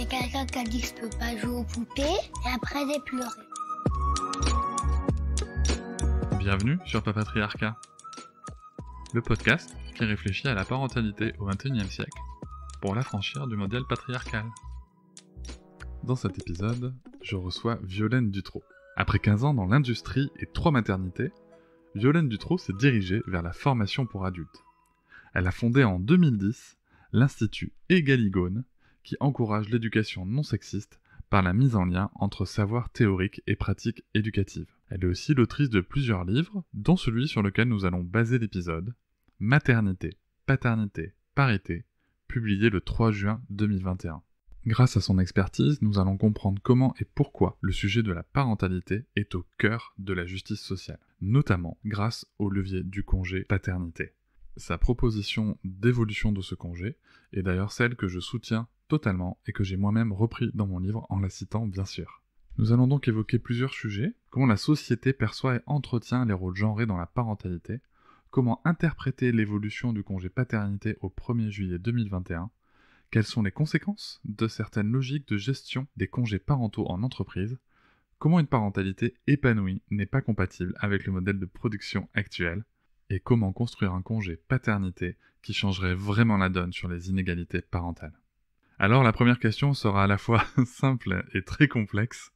C'est quelqu'un qui a dit que je peux pas jouer aux poupées, et après j'ai pleuré. Bienvenue sur Papatriarcat, le podcast qui réfléchit à la parentalité au XXIe siècle pour l'affranchir du modèle patriarcal. Dans cet épisode, je reçois Violaine Dutro. Après 15 ans dans l'industrie et trois maternités, Violaine Dutro s'est dirigée vers la formation pour adultes. Elle a fondé en 2010 l'Institut Egaligone, qui encourage l'éducation non sexiste par la mise en lien entre savoir théorique et pratique éducative. Elle est aussi l'autrice de plusieurs livres, dont celui sur lequel nous allons baser l'épisode, Maternité, Paternité, Parité, publié le 3 juin 2021. Grâce à son expertise, nous allons comprendre comment et pourquoi le sujet de la parentalité est au cœur de la justice sociale, notamment grâce au levier du congé paternité. Sa proposition d'évolution de ce congé est d'ailleurs celle que je soutiens totalement et que j'ai moi-même repris dans mon livre en la citant bien sûr. Nous allons donc évoquer plusieurs sujets, comment la société perçoit et entretient les rôles genrés dans la parentalité, comment interpréter l'évolution du congé paternité au 1er juillet 2021, quelles sont les conséquences de certaines logiques de gestion des congés parentaux en entreprise, comment une parentalité épanouie n'est pas compatible avec le modèle de production actuel, et comment construire un congé paternité qui changerait vraiment la donne sur les inégalités parentales. Alors la première question sera à la fois simple et très complexe.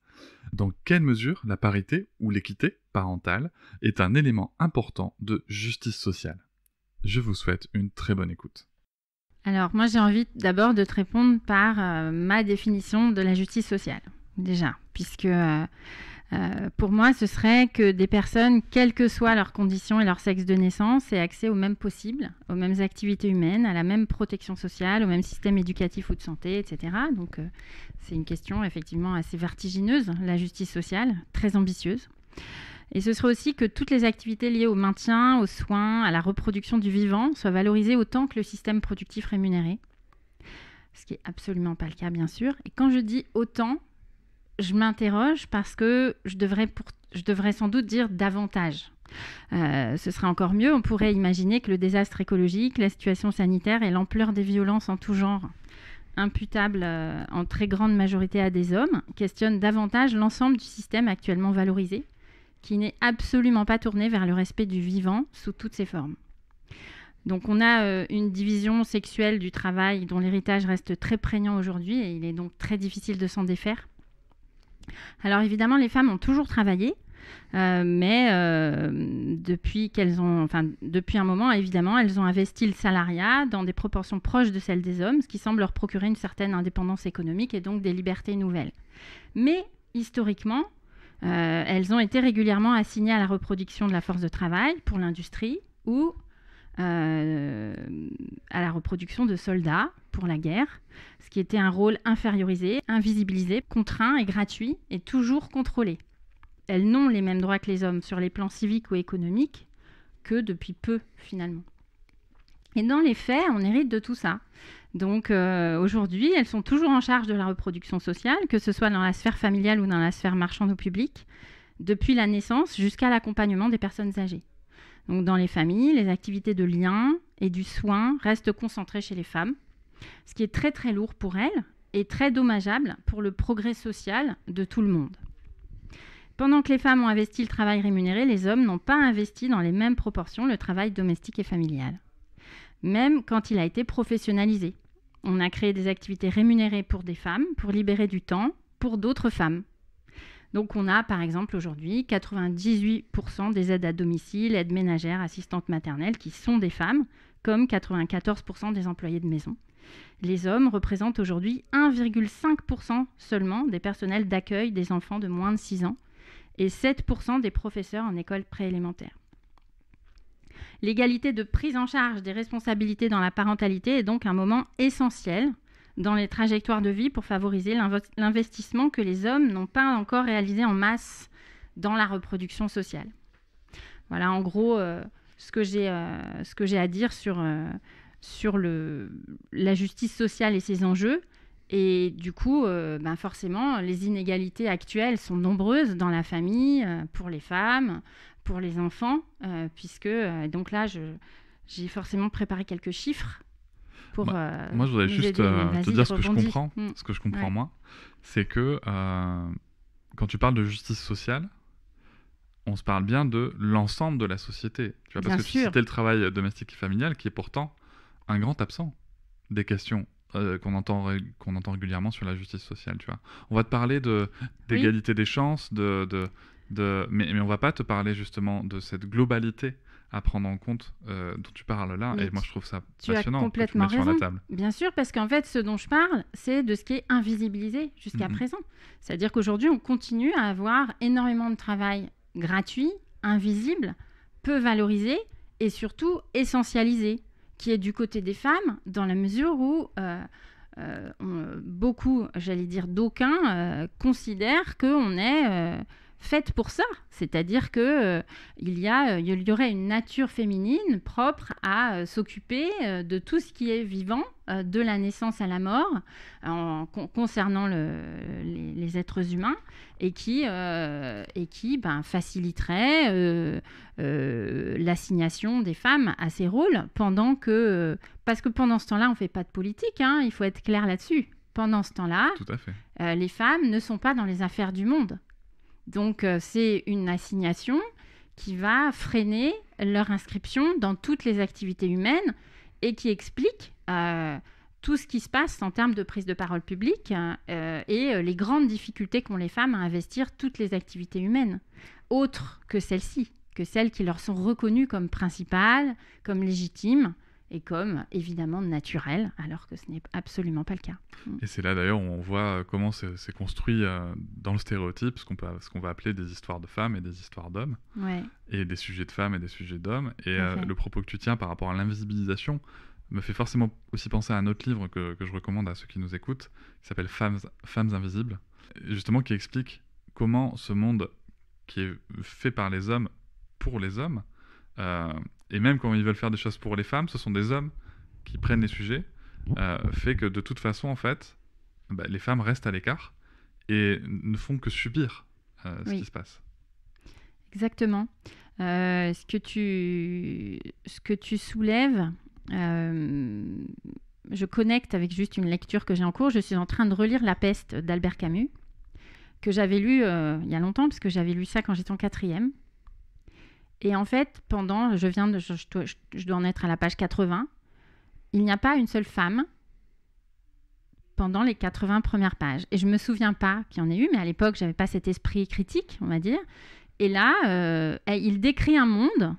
Dans quelle mesure la parité ou l'équité parentale est un élément important de justice sociale Je vous souhaite une très bonne écoute. Alors moi j'ai envie d'abord de te répondre par euh, ma définition de la justice sociale, déjà, puisque... Euh, euh, pour moi, ce serait que des personnes, quelles que soient leurs conditions et leur sexe de naissance, aient accès aux mêmes possibles, aux mêmes activités humaines, à la même protection sociale, au même système éducatif ou de santé, etc. Donc, euh, c'est une question effectivement assez vertigineuse, la justice sociale, très ambitieuse. Et ce serait aussi que toutes les activités liées au maintien, aux soins, à la reproduction du vivant soient valorisées autant que le système productif rémunéré. Ce qui n'est absolument pas le cas, bien sûr. Et quand je dis autant, je m'interroge parce que je devrais, pour... je devrais sans doute dire davantage. Euh, ce serait encore mieux, on pourrait imaginer que le désastre écologique, la situation sanitaire et l'ampleur des violences en tout genre, imputables euh, en très grande majorité à des hommes, questionnent davantage l'ensemble du système actuellement valorisé, qui n'est absolument pas tourné vers le respect du vivant sous toutes ses formes. Donc on a euh, une division sexuelle du travail dont l'héritage reste très prégnant aujourd'hui et il est donc très difficile de s'en défaire. Alors évidemment, les femmes ont toujours travaillé, euh, mais euh, depuis qu'elles ont, enfin depuis un moment, évidemment, elles ont investi le salariat dans des proportions proches de celles des hommes, ce qui semble leur procurer une certaine indépendance économique et donc des libertés nouvelles. Mais historiquement, euh, elles ont été régulièrement assignées à la reproduction de la force de travail pour l'industrie ou euh, à la reproduction de soldats pour la guerre, ce qui était un rôle infériorisé, invisibilisé, contraint et gratuit, et toujours contrôlé. Elles n'ont les mêmes droits que les hommes sur les plans civiques ou économiques que depuis peu finalement. Et dans les faits, on hérite de tout ça. Donc euh, aujourd'hui, elles sont toujours en charge de la reproduction sociale, que ce soit dans la sphère familiale ou dans la sphère marchande ou publique, depuis la naissance jusqu'à l'accompagnement des personnes âgées. Donc dans les familles, les activités de lien et du soin restent concentrées chez les femmes, ce qui est très très lourd pour elles et très dommageable pour le progrès social de tout le monde. Pendant que les femmes ont investi le travail rémunéré, les hommes n'ont pas investi dans les mêmes proportions le travail domestique et familial, même quand il a été professionnalisé. On a créé des activités rémunérées pour des femmes, pour libérer du temps, pour d'autres femmes. Donc on a par exemple aujourd'hui 98% des aides à domicile, aides ménagères, assistantes maternelles qui sont des femmes, comme 94% des employés de maison. Les hommes représentent aujourd'hui 1,5% seulement des personnels d'accueil des enfants de moins de 6 ans et 7% des professeurs en école préélémentaire. L'égalité de prise en charge des responsabilités dans la parentalité est donc un moment essentiel dans les trajectoires de vie pour favoriser l'investissement que les hommes n'ont pas encore réalisé en masse dans la reproduction sociale. Voilà en gros euh, euh, ce que j'ai à dire sur, euh, sur le, la justice sociale et ses enjeux. Et du coup, ben forcément, les inégalités actuelles sont nombreuses dans la famille, pour les femmes, pour les enfants, puisque, donc là, j'ai forcément préparé quelques chiffres bah, euh, moi, je voudrais juste euh, te dire ce que je comprends. Mm. Ce que je comprends, moi, c'est que euh, quand tu parles de justice sociale, on se parle bien de l'ensemble de la société. Tu parce que tu le travail domestique et familial qui est pourtant un grand absent des questions qu'on entend, qu'on entend régulièrement sur la justice sociale. Tu vois. On va te parler d'égalité de, des chances, de, de, de, mais, mais on va pas te parler justement de cette globalité à prendre en compte euh, dont tu parles là. et moi, je trouve ça passionnant. As complètement que Sur la table. Bien sûr, parce qu'en fait, ce dont je parle, c'est de ce qui est invisibilisé jusqu'à présent. C'est-à-dire qu'aujourd'hui, on continue à avoir énormément de travail gratuit, invisible, peu valorisé et surtout essentialisé, qui est du côté des femmes, dans la mesure où. Euh, euh, beaucoup, j'allais dire d'aucuns, considèrent qu'on est faite pour ça, c'est-à-dire que euh, il, y a, euh, il y aurait une nature féminine propre à euh, s'occuper de tout ce qui est vivant, de la naissance à la mort, en, concernant les, êtres humains, et qui, et qui ben, faciliterait l'assignation des femmes à ces rôles, pendant que, parce que pendant ce temps-là, on ne fait pas de politique, hein, il faut être clair là-dessus pendant ce temps-là, les femmes ne sont pas dans les affaires du monde. Donc euh, c'est une assignation qui va freiner leur inscription dans toutes les activités humaines et qui explique euh, tout ce qui se passe en termes de prise de parole publique euh, et les grandes difficultés qu'ont les femmes à investir toutes les activités humaines, autres que celles-ci, que celles qui leur sont reconnues comme principales, comme légitimes, et comme évidemment naturel, alors que ce n'est absolument pas le cas. Mm. Et c'est là d'ailleurs où on voit euh, comment c'est construit euh, dans le stéréotype, ce qu'on va appeler des histoires de femmes et des histoires d'hommes, et des sujets de femmes et des sujets d'hommes. Et euh, le propos que tu tiens par rapport à l'invisibilisation me fait forcément aussi penser à un autre livre que, je recommande à ceux qui nous écoutent, qui s'appelle femmes, femmes invisibles, justement qui explique comment ce monde qui est fait par les hommes pour les hommes, et même quand ils veulent faire des choses pour les femmes, ce sont des hommes qui prennent les sujets, mmh. euh, fait que de toute façon, en fait, bah, les femmes restent à l'écart et ne font que subir euh, ce qui se passe. Exactement. Euh, ce, que tu, ce que tu soulèves, je connecte avec juste une lecture que j'ai en cours. Je suis en train de relire La peste d'Albert Camus, que j'avais lu il y a longtemps, parce que j'avais lu ça quand j'étais en quatrième. Et en fait, pendant, je viens de, je, dois en être à la page 80, il n'y a pas une seule femme pendant les 80 premières pages. Et je me souviens pas qu'il y en ait eu, mais à l'époque, j'avais pas cet esprit critique, on va dire. Et là, euh, eh, il décrit un monde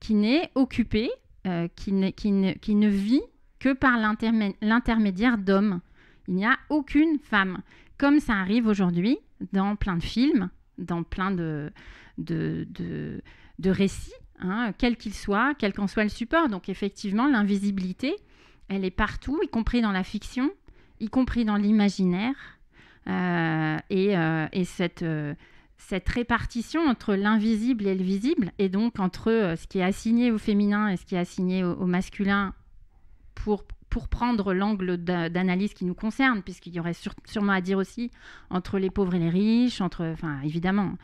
qui n'est occupé, euh, qui, ne, qui, ne, qui, ne, vit que par l'intermédiaire d'hommes. Il n'y a aucune femme, comme ça arrive aujourd'hui dans plein de films, dans plein de, de, de de récit, hein, quel qu'il soit, quel qu'en soit le support. Donc effectivement, l'invisibilité, elle est partout, y compris dans la fiction, y compris dans l'imaginaire. Euh, et, euh, euh, cette, répartition entre l'invisible et le visible, et donc entre ce qui est assigné au féminin et ce qui est assigné au, au masculin pour pour prendre l'angle d'analyse qui nous concerne, puisqu'il y aurait sûrement à dire aussi entre les pauvres et les riches, entre, enfin évidemment,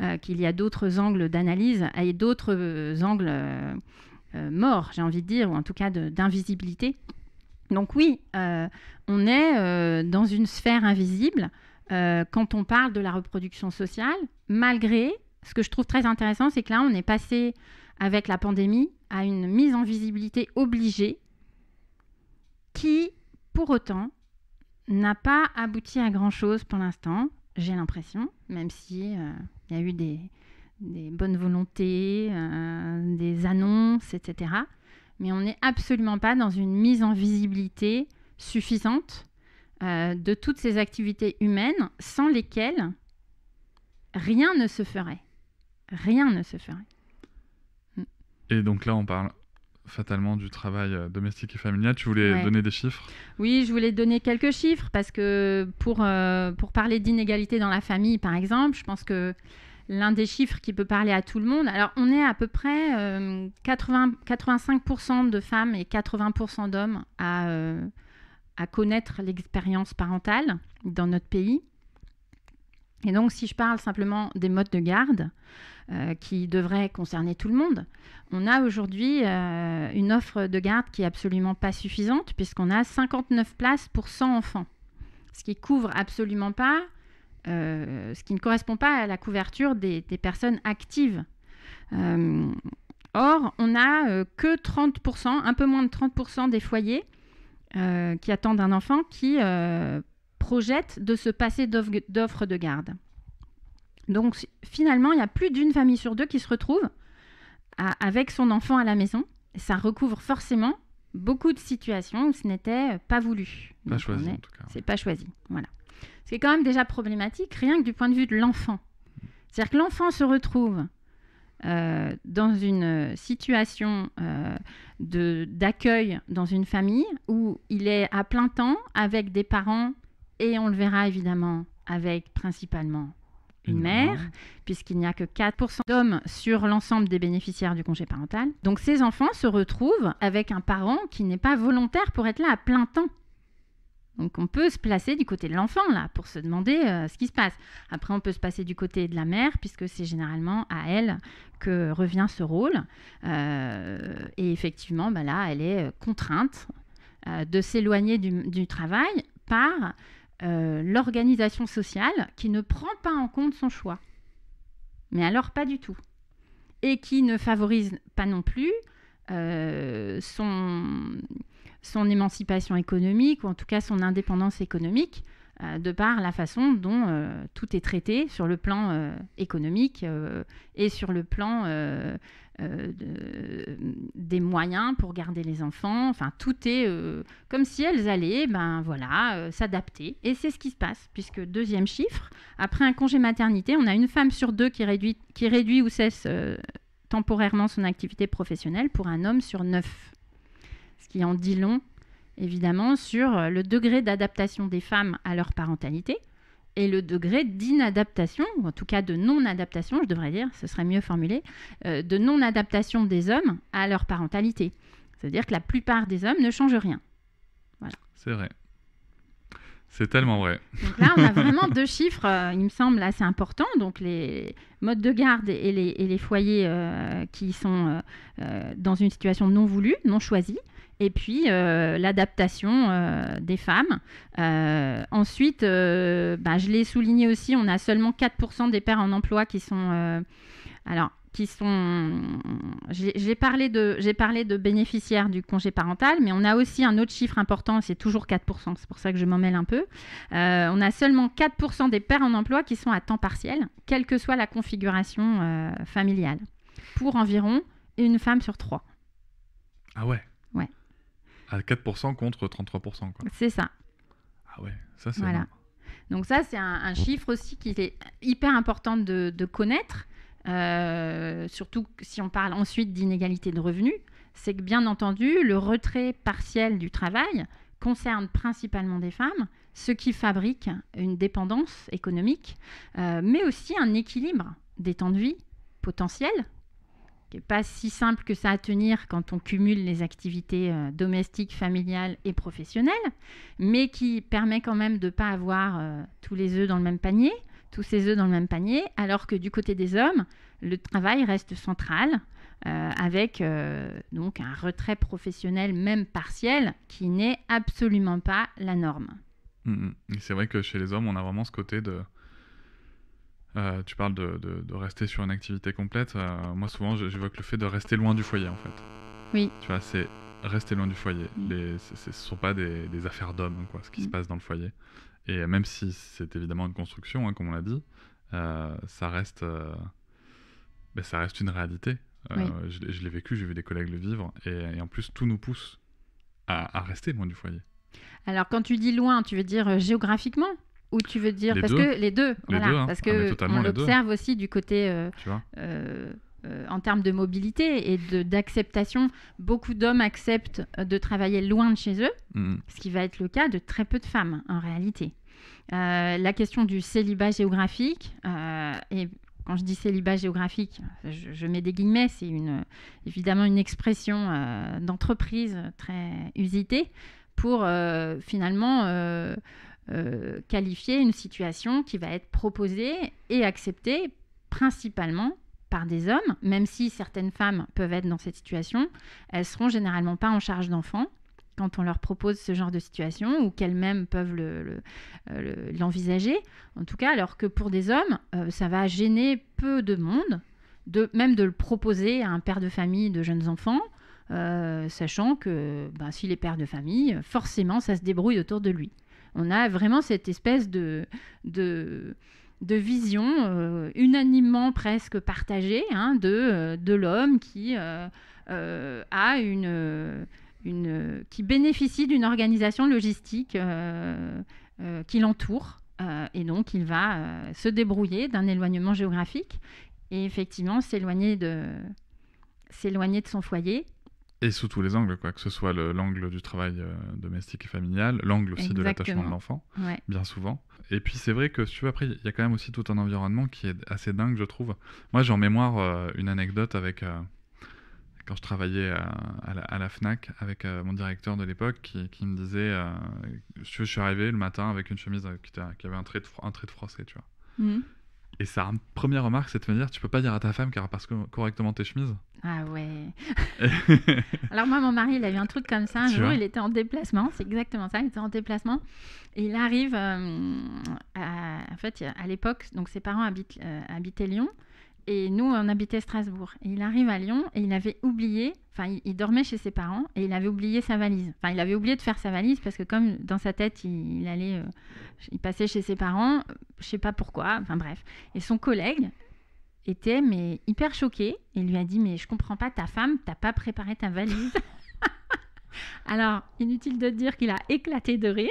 euh, qu'il y a d'autres angles d'analyse et d'autres euh, angles euh, morts, j'ai envie de dire, ou en tout cas d'invisibilité. Donc oui, on est dans une sphère invisible quand on parle de la reproduction sociale, malgré ce que je trouve très intéressant, c'est que là, on est passé avec la pandémie à une mise en visibilité obligée qui, pour autant, n'a pas abouti à grand-chose pour l'instant, j'ai l'impression, même si euh, il y a eu des, bonnes volontés, euh, des annonces, etc. Mais on n'est absolument pas dans une mise en visibilité suffisante euh, de toutes ces activités humaines sans lesquelles rien ne se ferait. Rien ne se ferait. Et donc là, on parle fatalement du travail euh, domestique et familial. Tu voulais donner des chiffres Oui, je voulais donner quelques chiffres parce que pour, euh, pour parler d'inégalité dans la famille, par exemple, je pense que l'un des chiffres qui peut parler à tout le monde, alors on est à peu près 80, euh, 85% de femmes et 80% d'hommes à, à connaître l'expérience parentale dans notre pays. Et donc si je parle simplement des modes de garde, euh, qui devrait concerner tout le monde. On a aujourd'hui euh, une offre de garde qui est absolument pas suffisante puisqu'on a 59 places pour 100 enfants, ce qui couvre absolument pas, euh, ce qui ne correspond pas à la couverture des, personnes actives. or, on n'a que 30%, un peu moins de 30% des foyers qui attendent un enfant qui projette de se passer d'offre de garde. Donc finalement, il y a plus d'une famille sur deux qui se retrouve avec son enfant à la maison. ça recouvre forcément beaucoup de situations où ce n'était euh, pas voulu. Pas choisi en C'est pas choisi, voilà. Ce qui quand même déjà problématique, rien que du point de vue de l'enfant. C'est-à-dire que l'enfant se retrouve euh, dans une euh, situation d'accueil dans une famille où il est à plein temps avec des parents et on le verra évidemment avec principalement une mère, puisqu'il n'y a que 4% d'hommes sur l'ensemble des bénéficiaires du congé parental. Donc ces enfants se retrouvent avec un parent qui n'est pas volontaire pour être là à plein temps. Donc on peut se placer du côté de l'enfant là pour se demander euh, ce qui se passe. Après on peut se passer du côté de la mère puisque c'est généralement à elle que revient ce rôle. Euh, et effectivement bah là elle est euh, contrainte de s'éloigner du travail par euh, l'organisation sociale qui ne prend pas en compte son choix. Mais alors pas du tout. Et qui ne favorise pas non plus euh, son, son émancipation économique, ou en tout cas son indépendance économique, euh, de par la façon dont euh, tout est traité sur le plan euh, économique et sur le plan des moyens pour garder les enfants. Enfin, tout est comme si elles allaient, ben voilà, s'adapter. Et c'est ce qui se passe, puisque deuxième chiffre, après un congé maternité, on a une femme sur deux qui réduit, qui réduit ou cesse temporairement son activité professionnelle pour un homme sur neuf. Ce qui en dit long évidemment, sur euh, le degré d'adaptation des femmes à leur parentalité et le degré d'inadaptation, ou en tout cas de non-adaptation, je devrais dire, ce serait mieux formulé, euh, de non-adaptation des hommes à leur parentalité. C'est-à-dire que la plupart des hommes ne changent rien. C'est vrai. C'est tellement vrai. Donc là, on a vraiment deux chiffres, euh, il me semble, assez importants. Donc les modes de garde et les, foyers qui sont dans une situation non voulue, non choisie et puis euh, l'adaptation euh, des femmes. Euh, ensuite, ben, je l'ai souligné aussi, on a seulement 4% des pères en emploi qui sont... alors, qui sont... J'ai parlé, de, parlé de bénéficiaires du congé parental, mais on a aussi un autre chiffre important, c'est toujours 4%, c'est pour ça que je m'en mêle un peu. on a seulement 4% des pères en emploi qui sont à temps partiel, quelle que soit la configuration familiale, pour environ une femme sur trois. Ah ouais à 4% contre 33%. C'est ça. Ah ouais, ça c'est. Voilà. Donc ça c'est un, chiffre aussi qui est hyper important de, connaître, euh, surtout si on parle ensuite d'inégalité de revenus, c'est que bien entendu le retrait partiel du travail concerne principalement des femmes, ce qui fabrique une dépendance économique, euh, mais aussi un équilibre des temps de vie potentiels qui n'est pas si simple que ça à tenir quand on cumule les activités euh, domestiques, familiales et professionnelles, mais qui permet quand même de ne pas avoir euh, tous les œufs dans le même panier, tous ces œufs dans le même panier, alors que du côté des hommes, le travail reste central. Euh, avec donc un retrait professionnel même partiel qui n'est absolument pas la norme. Mmh, mmh. c'est vrai que chez les hommes, on a vraiment ce côté de euh, tu parles de, de, rester sur une activité complète. Euh, moi, souvent, j'évoque le fait de rester loin du foyer, en fait. Oui. Tu vois, c'est rester loin du foyer. Mm. ce ne sont pas des, affaires d'hommes, quoi, ce qui mm. se passe dans le foyer. Et même si c'est évidemment une construction, hein, comme on l'a dit, euh, ça, reste, ben, ça reste une réalité. Je, l'ai vécu, j'ai vu des collègues le vivre. Et, en plus, tout nous pousse à rester loin du foyer. Alors, quand tu dis loin, tu veux dire géographiquement ou tu veux dire les parce deux. que les deux, hein. parce ah, que l'observe on observe aussi du côté euh, euh, euh, en termes de mobilité et d'acceptation. Beaucoup d'hommes acceptent de travailler loin de chez eux, mm-hmm. ce qui va être le cas de très peu de femmes hein, en réalité. la question du célibat géographique et quand je dis célibat géographique, je, mets des guillemets, c'est une, évidemment une expression d'entreprise très usitée pour finalement euh, qualifier une situation qui va être proposée et acceptée principalement par des hommes, même si certaines femmes peuvent être dans cette situation, elles seront généralement pas en charge d'enfants quand on leur propose ce genre de situation ou qu'elles-mêmes peuvent euh, l'envisager. en tout cas, alors que pour des hommes, euh, ça va gêner peu de monde, de, même de le proposer à un père de famille de jeunes enfants, sachant que bah, s'il est père de famille, forcément, ça se débrouille autour de lui on a vraiment cette espèce de, de, vision euh, unanimement presque partagée hein, de, euh, de l'homme qui euh, a une, une, qui bénéficie d'une organisation logistique qui l'entoure. et donc, il va se débrouiller d'un éloignement géographique et effectivement s'éloigner de, s'éloigner de son foyer et sous tous les angles, quoi, que ce soit l'angle du travail euh, domestique et familial, l'angle aussi de l'attachement de l'enfant, bien souvent. Et puis c'est vrai que tu vois après, il y a quand même aussi tout un environnement qui est assez dingue, je trouve. Moi, j'ai en mémoire euh, une anecdote avec. Euh, quand je travaillais à, la, FNAC avec mon directeur de l'époque qui, qui, me disait je, suis arrivé le matin avec une chemise qui, qui avait un trait, de, un trait de français, tu vois. Mmh. Et sa première remarque, c'est de me dire tu peux pas dire à ta femme qu'elle que correctement tes chemises ah ouais. Alors moi, mon mari, il a eu un truc comme ça. Un jour, il était en déplacement. C'est exactement ça. Il était en déplacement. Et il arrive, euh, en fait, à l'époque, donc ses parents habitent, euh, habitaient Lyon. Et nous, on habitait Strasbourg. Et il arrive à Lyon et il avait oublié, enfin, il, dormait chez ses parents et il avait oublié sa valise. Enfin, il avait oublié de faire sa valise parce que comme dans sa tête, il, allait, euh, il passait chez ses parents, je sais pas pourquoi, enfin bref. Et son collègue était mais hyper choqué et lui a dit mais je comprends pas ta femme t'as pas préparé ta valise alors inutile de dire qu'il a éclaté de rire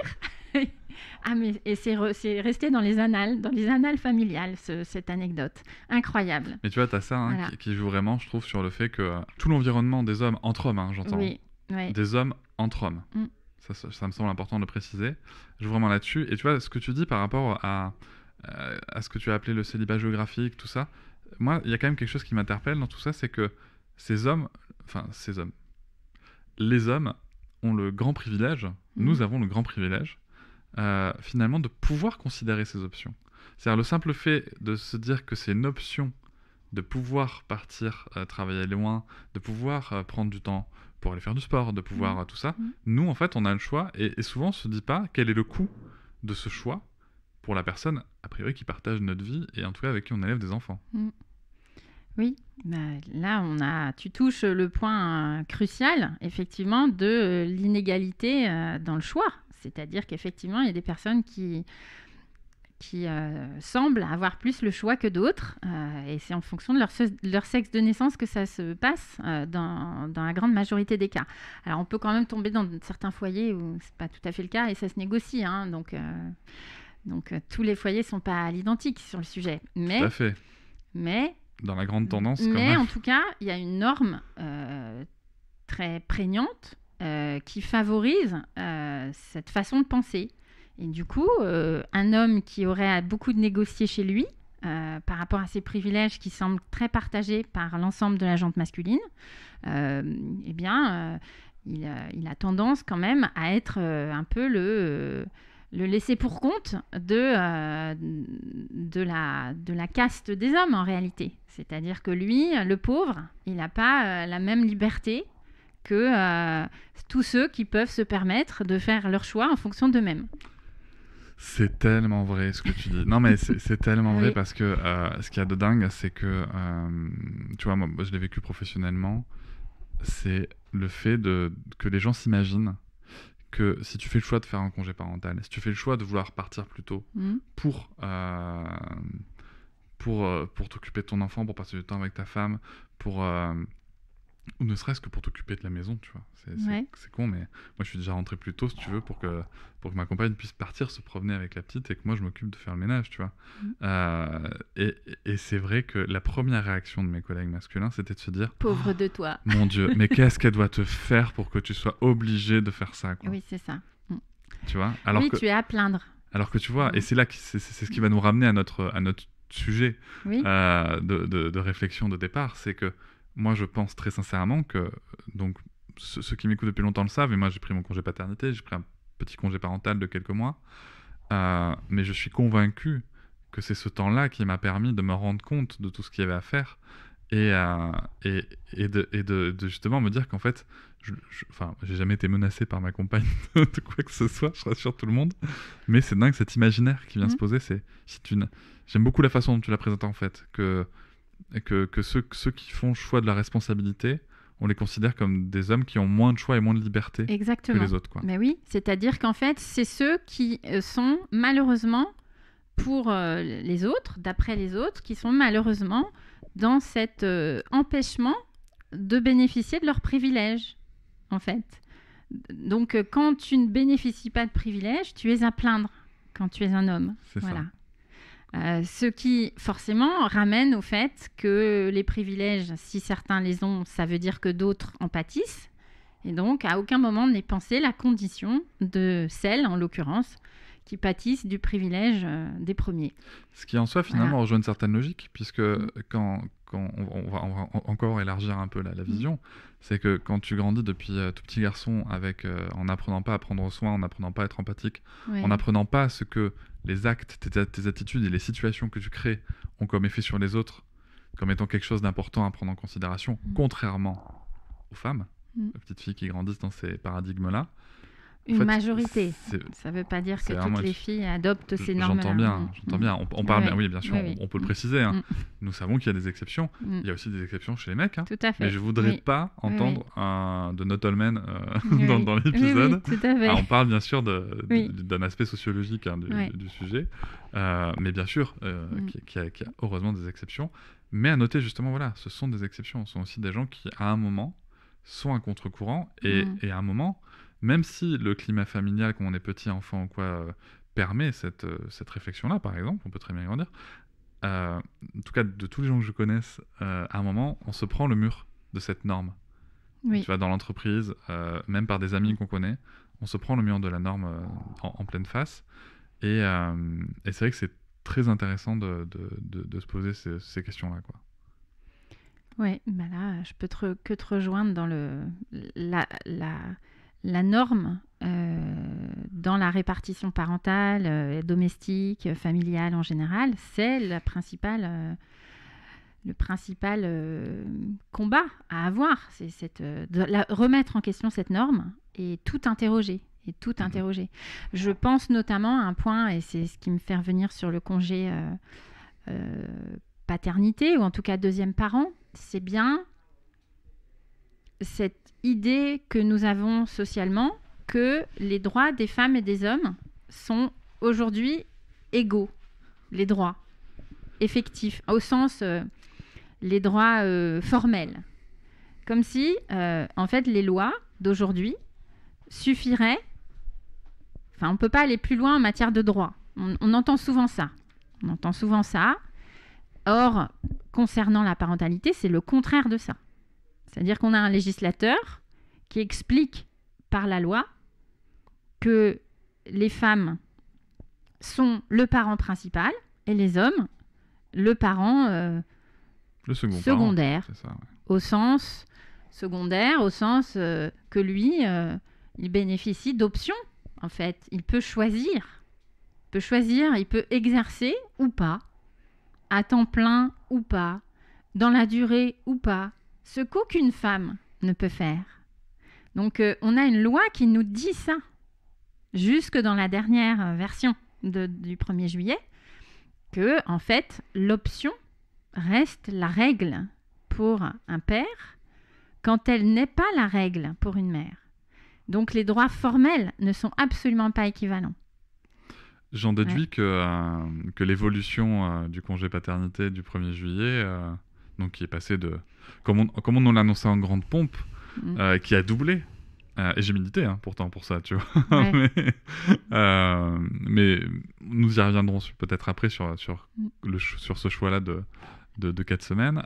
ah mais et c'est, resté dans les annales dans les annales familiales cette anecdote incroyable mais tu vois t'as ça hein, qui, joue vraiment je trouve sur le fait que euh, tout l'environnement des hommes entre hommes hein, j'entends hein. des hommes entre hommes mm. ça, me semble important de préciser je joue vraiment là-dessus et tu vois ce que tu dis par rapport à euh, à ce que tu as appelé le célibat géographique, tout ça, moi, il y a quand même quelque chose qui m'interpelle dans tout ça, c'est que ces hommes, enfin ces hommes, les hommes ont le grand privilège, mmh. nous avons le grand privilège, euh, finalement, de pouvoir considérer ces options. C'est-à-dire le simple fait de se dire que c'est une option de pouvoir partir euh, travailler loin, de pouvoir euh, prendre du temps pour aller faire du sport, de pouvoir mmh. tout ça, mmh. nous, en fait, on a le choix et, et souvent on ne se dit pas quel est le coût de ce choix pour la personne, a priori, qui partage notre vie et en tout cas avec qui on élève des enfants. Mm. Oui, bah, là, on a, tu touches le point euh, crucial, effectivement, de euh, l'inégalité euh, dans le choix. C'est-à-dire qu'effectivement, il y a des personnes qui, qui semblent avoir plus le choix que d'autres, et c'est en fonction de leur, leur, sexe de naissance que ça se passe dans, dans, la grande majorité des cas. Alors, on peut quand même tomber dans certains foyers où c'est pas tout à fait le cas, et ça se négocie. Hein, donc donc euh, tous les foyers ne sont pas à l'identique sur le sujet. Mais, Tout à fait. Mais. Dans la grande tendance, mais quand même. en tout cas, il y a une norme euh, très prégnante euh, qui favorise cette façon de penser. Et du coup, un homme qui aurait beaucoup de négocier chez lui, par rapport à ses privilèges qui semblent très partagés par l'ensemble de la gente masculine, euh, eh bien, il, a tendance quand même à être un peu le, le laisser pour compte de, euh, de, la, de la caste des hommes en réalité. C'est-à-dire que lui, le pauvre, il n'a pas euh, la même liberté que euh, tous ceux qui peuvent se permettre de faire leur choix en fonction d'eux-mêmes. C'est tellement vrai ce que tu dis. Non, mais c'est tellement vrai parce que ce qu'il y a de dingue, c'est que, tu vois, moi, je l'ai vécu professionnellement, c'est le fait de, que les gens s'imaginent si tu fais le choix de faire un congé parental, si tu fais le choix de vouloir partir plus tôt mm. pour, euh, pour, euh, pour t'occuper de ton enfant, pour passer du temps avec ta femme, pour, euh, ou ne serait-ce que pour t'occuper de la maison, tu vois. C'est con, mais moi je suis déjà rentré plus tôt, si tu veux, pour que, pour que ma compagne puisse partir, se promener avec la petite et que moi je m'occupe de faire le ménage, tu vois. Mmh. Euh, et, et c'est vrai que la première réaction de mes collègues masculins, c'était de se dire Pauvre oh, de toi. Mon Dieu, mais qu'est-ce qu'elle doit te faire pour que tu sois obligé de faire ça, quoi. Oui, c'est ça. Mmh. Tu vois alors Oui, tu es à plaindre. Alors que tu vois, et mmh. c'est là, c'est ce qui va nous ramener à notre, à notre sujet euh, de, de réflexion de départ, c'est que moi, je pense très sincèrement que, donc, ceux, qui m'écoutent depuis longtemps le savent, et moi, j'ai pris mon congé paternité, j'ai pris un petit congé parental de quelques mois, euh, mais je suis convaincu que c'est ce temps-là qui m'a permis de me rendre compte de tout ce qu'il y avait à faire et, euh, et, de, justement me dire qu'en fait, enfin, j'ai jamais été menacé par ma compagne de, quoi que ce soit, je rassure tout le monde, mais c'est dingue cet imaginaire qui vient se mmh. poser. C'est, une... J'aime beaucoup la façon dont tu la présentes en fait, que que, que ceux, qui font choix de la responsabilité, on les considère comme des hommes qui ont moins de choix et moins de liberté que les autres. Exactement. Mais oui, c'est-à-dire qu'en fait, c'est ceux qui euh, sont malheureusement pour euh, les autres, d'après les autres, qui sont malheureusement dans cet euh, empêchement de bénéficier de leurs privilèges, en fait. Donc, quand tu ne bénéficies pas de privilèges, tu es à plaindre quand tu es un homme. Voilà. Ça. Euh, ce qui forcément ramène au fait que les privilèges, si certains les ont, ça veut dire que d'autres en pâtissent. Et donc, à aucun moment n'est pensée la condition de celles, en l'occurrence, qui pâtissent du privilège euh, des premiers. Ce qui en soi, finalement, rejoint une certaine logique, puisque mm. quand, on, va, encore élargir un peu la, mmh. vision, c'est que quand tu grandis depuis euh, tout petit garçon euh, en n'apprenant pas à prendre soin, en n'apprenant pas à être empathique, en n'apprenant pas ce que les actes, tes, attitudes et les situations que tu crées ont comme effet sur les autres, comme étant quelque chose d'important à prendre en considération, mmh. contrairement aux femmes, mmh. aux petites filles qui grandissent dans ces paradigmes-là, une majorité. Ça ne veut pas dire que toutes les filles adoptent ces normes. J'entends bien, mm, j'entends mm. bien. On, parle bien, oui, bien sûr, On, peut le préciser. Hein. Mm. Nous savons qu'il y a des exceptions. Il y a aussi des exceptions chez les mecs. Hein. Tout à fait. Mais je ne voudrais pas entendre un, de Notolman euh, dans, dans l'épisode. Ah, on parle bien sûr d'un aspect sociologique hein, du, sujet, euh, mais bien sûr, euh, y qui, a, heureusement des exceptions. Mais à noter justement, voilà, ce sont des exceptions. Ce sont aussi des gens qui, à un moment, sont un contre-courant et, et à un moment même si le climat familial quand on est petit enfant ou quoi euh, permet cette, euh, cette réflexion-là, par exemple, on peut très bien grandir, euh, en tout cas de tous les gens que je connaisse, à un moment, on se prend le mur de cette norme. Tu vas dans l'entreprise, même par des amis qu'on connaît, on se prend le mur de la norme en, pleine face. Et, c'est vrai que c'est très intéressant de, de, se poser ces, questions-là. quoi. Oui, bah là, je peux te que te rejoindre dans le, la, la la norme euh, dans la répartition parentale, euh, domestique, familiale en général, c'est la principale, euh, le principal combat à avoir. C'est cette, remettre en question cette norme et tout interroger. Et tout mhm. interroger. Je pense notamment à un point, et c'est ce qui me fait revenir sur le congé paternité, ou en tout cas deuxième parent, c'est bien cette idée que nous avons socialement que les droits des femmes et des hommes sont aujourd'hui égaux, les droits effectifs, au sens euh, les droits euh, formels. Comme si, euh, en fait, les lois d'aujourd'hui suffiraient. Enfin, on ne peut pas aller plus loin en matière de droits, on entend souvent ça. On entend souvent ça. Or, concernant la parentalité, c'est le contraire de ça. C'est-à-dire qu'on a un législateur qui explique par la loi que les femmes sont le parent principal et les hommes le parent euh, secondaire. Au sens secondaire, au sens euh, que lui, euh, il bénéficie d'options, en fait. Il peut choisir. Il peut choisir, il peut exercer ou pas, à temps plein ou pas, dans la durée ou pas, ce qu'aucune femme ne peut faire. Donc euh, on a une loi qui nous dit ça, jusque dans la dernière euh, version du 1er juillet, que en fait l'option reste la règle pour un père quand elle n'est pas la règle pour une mère. Donc les droits formels ne sont absolument pas équivalents. J'en déduis euh, que, l'évolution du congé paternité du 1er juillet donc qui est passé de, comme on, on l'annonçait en grande pompe, mm. euh, qui a doublé. Euh, et j'ai milité hein, pourtant pour ça, tu vois. Euh, mais, nous y reviendrons peut-être après sur, sur, mm. le, sur ce choix-là de, de, 4 semaines.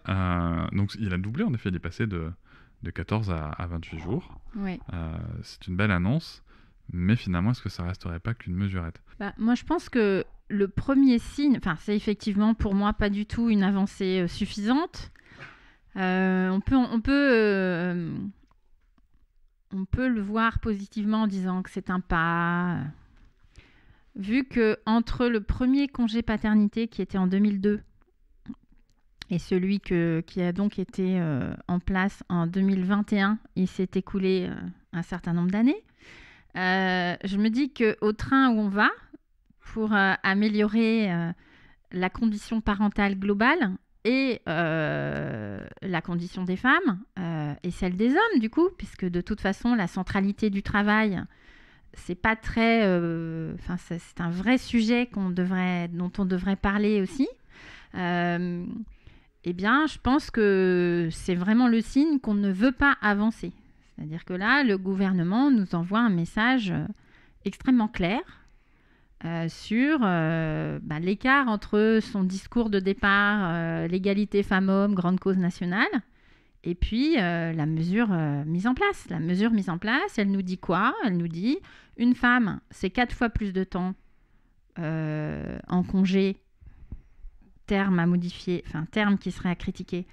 donc il a doublé en effet, il est passé de, 14 à, 28 jours. c'est une belle annonce mais finalement, est-ce que ça resterait pas qu'une mesurette bah, Moi, je pense que le premier signe, enfin, c'est effectivement pour moi pas du tout une avancée euh, suffisante. Euh, on peut, on peut, euh, on peut le voir positivement en disant que c'est un pas. Vu que entre le premier congé paternité qui était en 2002 et celui que, qui a donc été en place en 2021, il s'est écoulé un certain nombre d'années. Euh, je me dis que au train où on va, pour euh, améliorer euh, la condition parentale globale et la condition des femmes et celle des hommes, du coup, puisque de toute façon, la centralité du travail, c'est pas très. Enfin, c'est un vrai sujet dont on devrait parler aussi. eh bien, je pense que c'est vraiment le signe qu'on ne veut pas avancer. C'est-à-dire que là, le gouvernement nous envoie un message euh, extrêmement clair euh, sur euh, bah, l'écart entre son discours de départ, l'égalité femmes-hommes, grande cause nationale, et puis la mesure mise en place. La mesure mise en place, elle nous dit quoi Elle nous dit une femme, c'est quatre fois plus de temps en congé, terme à modifier, enfin terme qui serait à critiquer,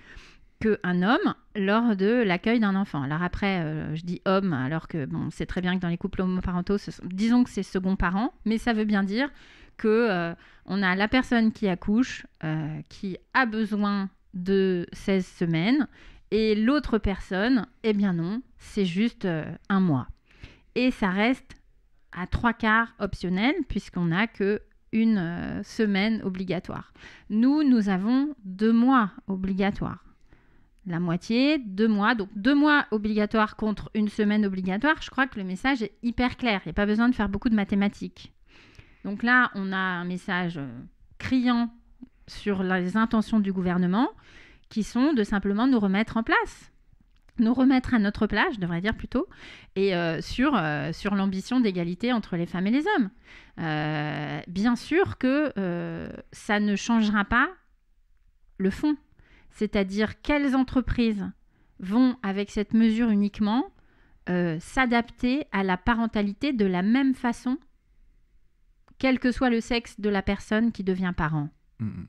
qu'un homme lors de l'accueil d'un enfant. Alors après, euh, je dis homme, alors que bon, c'est très bien que dans les couples homoparentaux, disons que c'est second parent, mais ça veut bien dire que euh, on a la personne qui accouche, euh, qui a besoin de 16 semaines, et l'autre personne, eh bien non, c'est juste un mois. Et ça reste à trois quarts optionnel, puisqu'on n'a que une semaine obligatoire. Nous, nous avons deux mois obligatoires la moitié, deux mois. Donc deux mois obligatoires contre une semaine obligatoire, je crois que le message est hyper clair. Il n'y a pas besoin de faire beaucoup de mathématiques. Donc là, on a un message euh, criant sur les intentions du gouvernement qui sont de simplement nous remettre en place nous remettre à notre place, je devrais dire plutôt, et euh, sur, euh, sur l'ambition d'égalité entre les femmes et les hommes. bien sûr que ça ne changera pas le fond c'est-à-dire quelles entreprises vont, avec cette mesure uniquement, euh, s'adapter à la parentalité de la même façon, quel que soit le sexe de la personne qui devient parent.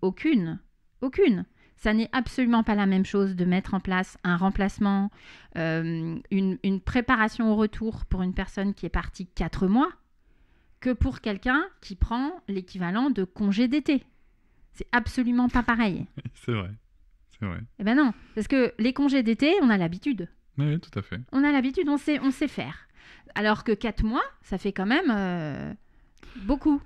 Aucune. Aucune. Ça n'est absolument pas la même chose de mettre en place un remplacement, euh, une, une, préparation au retour pour une personne qui est partie quatre mois, que pour quelqu'un qui prend l'équivalent de congé d'été. C'est absolument pas pareil. C'est vrai. Eh ben non, parce que les congés d'été, on a l'habitude. Oui, tout à fait. On a l'habitude, on sait, on sait faire. Alors que 4 mois, ça fait quand même euh, beaucoup.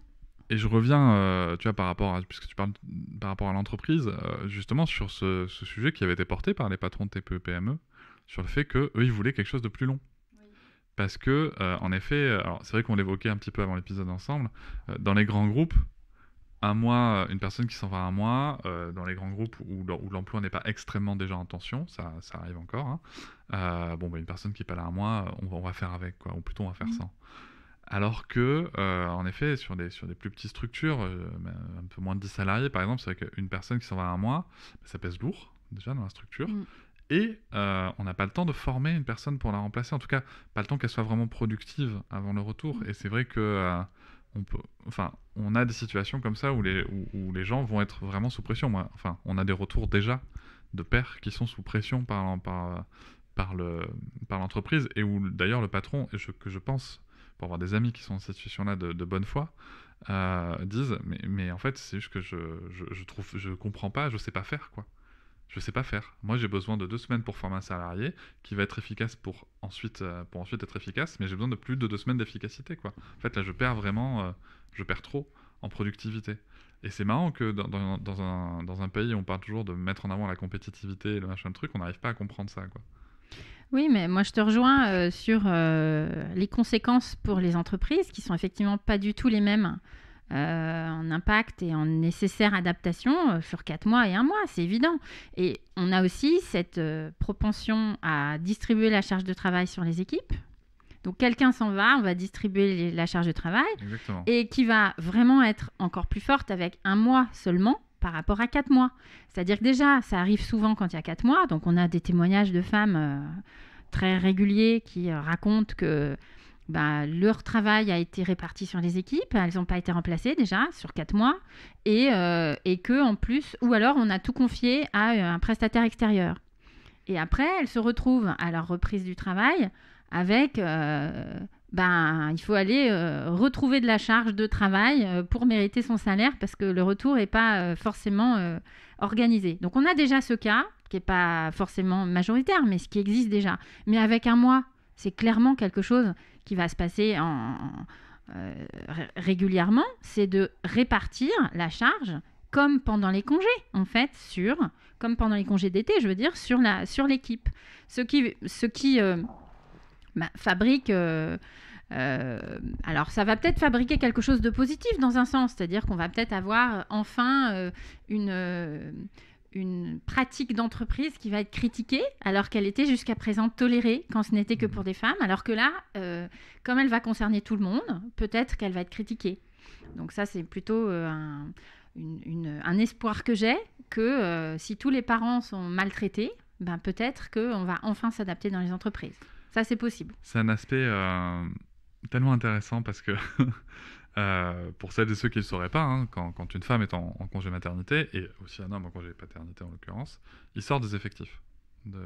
Et je reviens, euh, tu vois, par rapport à, puisque tu parles par rapport à l'entreprise, euh, justement sur ce, sujet qui avait été porté par les patrons de TPE PME, sur le fait que ils voulaient quelque chose de plus long. Parce que, en effet, c'est vrai qu'on l'évoquait un petit peu avant l'épisode ensemble, dans les grands groupes, un mois, euh, une personne qui s'en va un mois, euh, dans les grands groupes où, l'emploi n'est pas extrêmement déjà en tension, ça, arrive encore. Hein. Euh, bon, bah, une personne qui n'est pas là un mois, on va, faire avec, ou plutôt on va faire mmh. sans. Alors que, en effet, sur des, sur des plus petites structures, bah, un peu moins de 10 salariés par exemple, c'est vrai qu'une personne qui s'en va un mois, bah, ça pèse lourd déjà dans la structure. Mmh. Et on n'a pas le temps de former une personne pour la remplacer, en tout cas, pas le temps qu'elle soit vraiment productive avant le retour. Mmh. Et c'est vrai que on enfin, on a des situations comme ça où les, où, les gens vont être vraiment sous pression. Moi. Enfin, on a des retours déjà de pères qui sont sous pression par, par, le, par l'entreprise et où d'ailleurs le patron, et que je pense, pour avoir des amis qui sont dans cette situation-là de, bonne foi, euh, disent mais, en fait, c'est juste que je, je, je, trouve, je comprends pas, je sais pas faire, quoi je sais pas faire. Moi, j'ai besoin de deux semaines pour former un salarié qui va être efficace pour ensuite, euh, pour ensuite être efficace, mais j'ai besoin de plus de deux semaines d'efficacité. Quoi. En fait, là, je perds vraiment, euh, je perds trop en productivité. Et c'est marrant que dans, un, dans un pays, on parle toujours de mettre en avant la compétitivité, et le machin, de truc, on n'arrive pas à comprendre ça. Quoi. Oui, mais moi je te rejoins euh, sur les conséquences pour les entreprises qui sont effectivement pas du tout les mêmes euh, en impact et en nécessaire adaptation euh, sur quatre mois et un mois, c'est évident. Et on a aussi cette euh, propension à distribuer la charge de travail sur les équipes. Donc quelqu'un s'en va, on va distribuer la charge de travail et qui va vraiment être encore plus forte avec un mois seulement par rapport à quatre mois. C'est-à-dire que déjà, ça arrive souvent quand il y a quatre mois, donc on a des témoignages de femmes très réguliers qui racontent que bah, leur travail a été réparti sur les équipes, elles n'ont pas été remplacées déjà sur quatre mois, et, euh, que en plus, ou alors on a tout confié à euh, un prestataire extérieur. Et après, elles se retrouvent à leur reprise du travail avec, euh, ben, il faut aller euh, retrouver de la charge de travail pour mériter son salaire parce que le retour n'est pas forcément organisé. Donc on a déjà ce cas qui n'est pas forcément majoritaire, mais ce qui existe déjà. Mais avec un mois, c'est clairement quelque chose qui va se passer euh, régulièrement, c'est de répartir la charge comme pendant les congés, en fait, sur, comme pendant les congés d'été, je veux dire, sur la, sur l'équipe. Ce qui, ce qui euh, bah, fabrique euh, alors, ça va peut-être fabriquer quelque chose de positif dans un sens, c'est-à-dire qu'on va peut-être avoir enfin une, une pratique d'entreprise qui va être critiquée, alors qu'elle était jusqu'à présent tolérée quand ce n'était que pour mhm. des femmes, alors que là, euh, comme elle va concerner tout le monde, peut-être qu'elle va être critiquée. Donc ça, c'est plutôt euh, un, espoir que j'ai, que euh, si tous les parents sont maltraités, ben peut-être qu'on va enfin s'adapter dans les entreprises. Ça, c'est possible. C'est un aspect tellement intéressant parce que Euh, pour celles et ceux qui ne le sauraient pas, hein, quand, une femme est en, congé maternité, et aussi un homme en congé paternité en l'occurrence, il sort des effectifs de,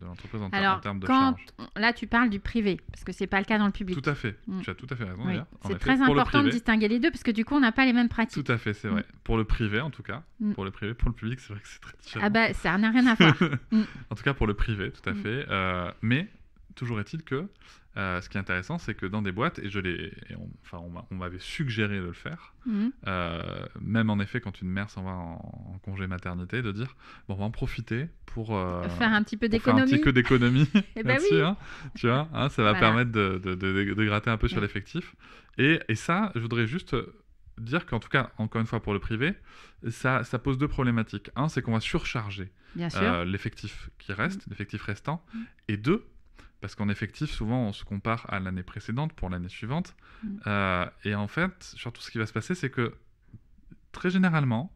l'entreprise en, termes de quand Là, tu parles du privé, parce que ce n'est pas le cas dans le public. Tout à fait, mm. tu as tout à fait raison. C'est très important de distinguer les deux, parce que du coup, on n'a pas les mêmes pratiques. Tout à fait, c'est mm. vrai. Pour le privé, en tout cas. Mm. Pour le privé, pour le public, c'est vrai que c'est très différent. Ah bah, ça n'a rien à voir. en tout cas, pour le privé, tout à fait. Euh, mais, toujours est-il que euh, ce qui est intéressant, c'est que dans des boîtes, et je on, enfin, on, m'avait suggéré de le faire, mhm. euh, même en effet quand une mère s'en va en, congé maternité, de dire bon, on va en profiter pour euh, faire un petit peu d'économie, d'économie eh ben oui. Hein, tu vois, hein, ça va permettre de, gratter un peu sur l'effectif. Et, ça, je voudrais juste dire qu'en tout cas, encore une fois pour le privé, ça, ça pose deux problématiques. Un, c'est qu'on va surcharger l'effectif qui reste, l'effectif restant. Mhm. Et deux, parce qu'en effectif, souvent, on se compare à l'année précédente pour l'année suivante. Mm. Euh, et en fait, surtout, ce qui va se passer, c'est que très généralement,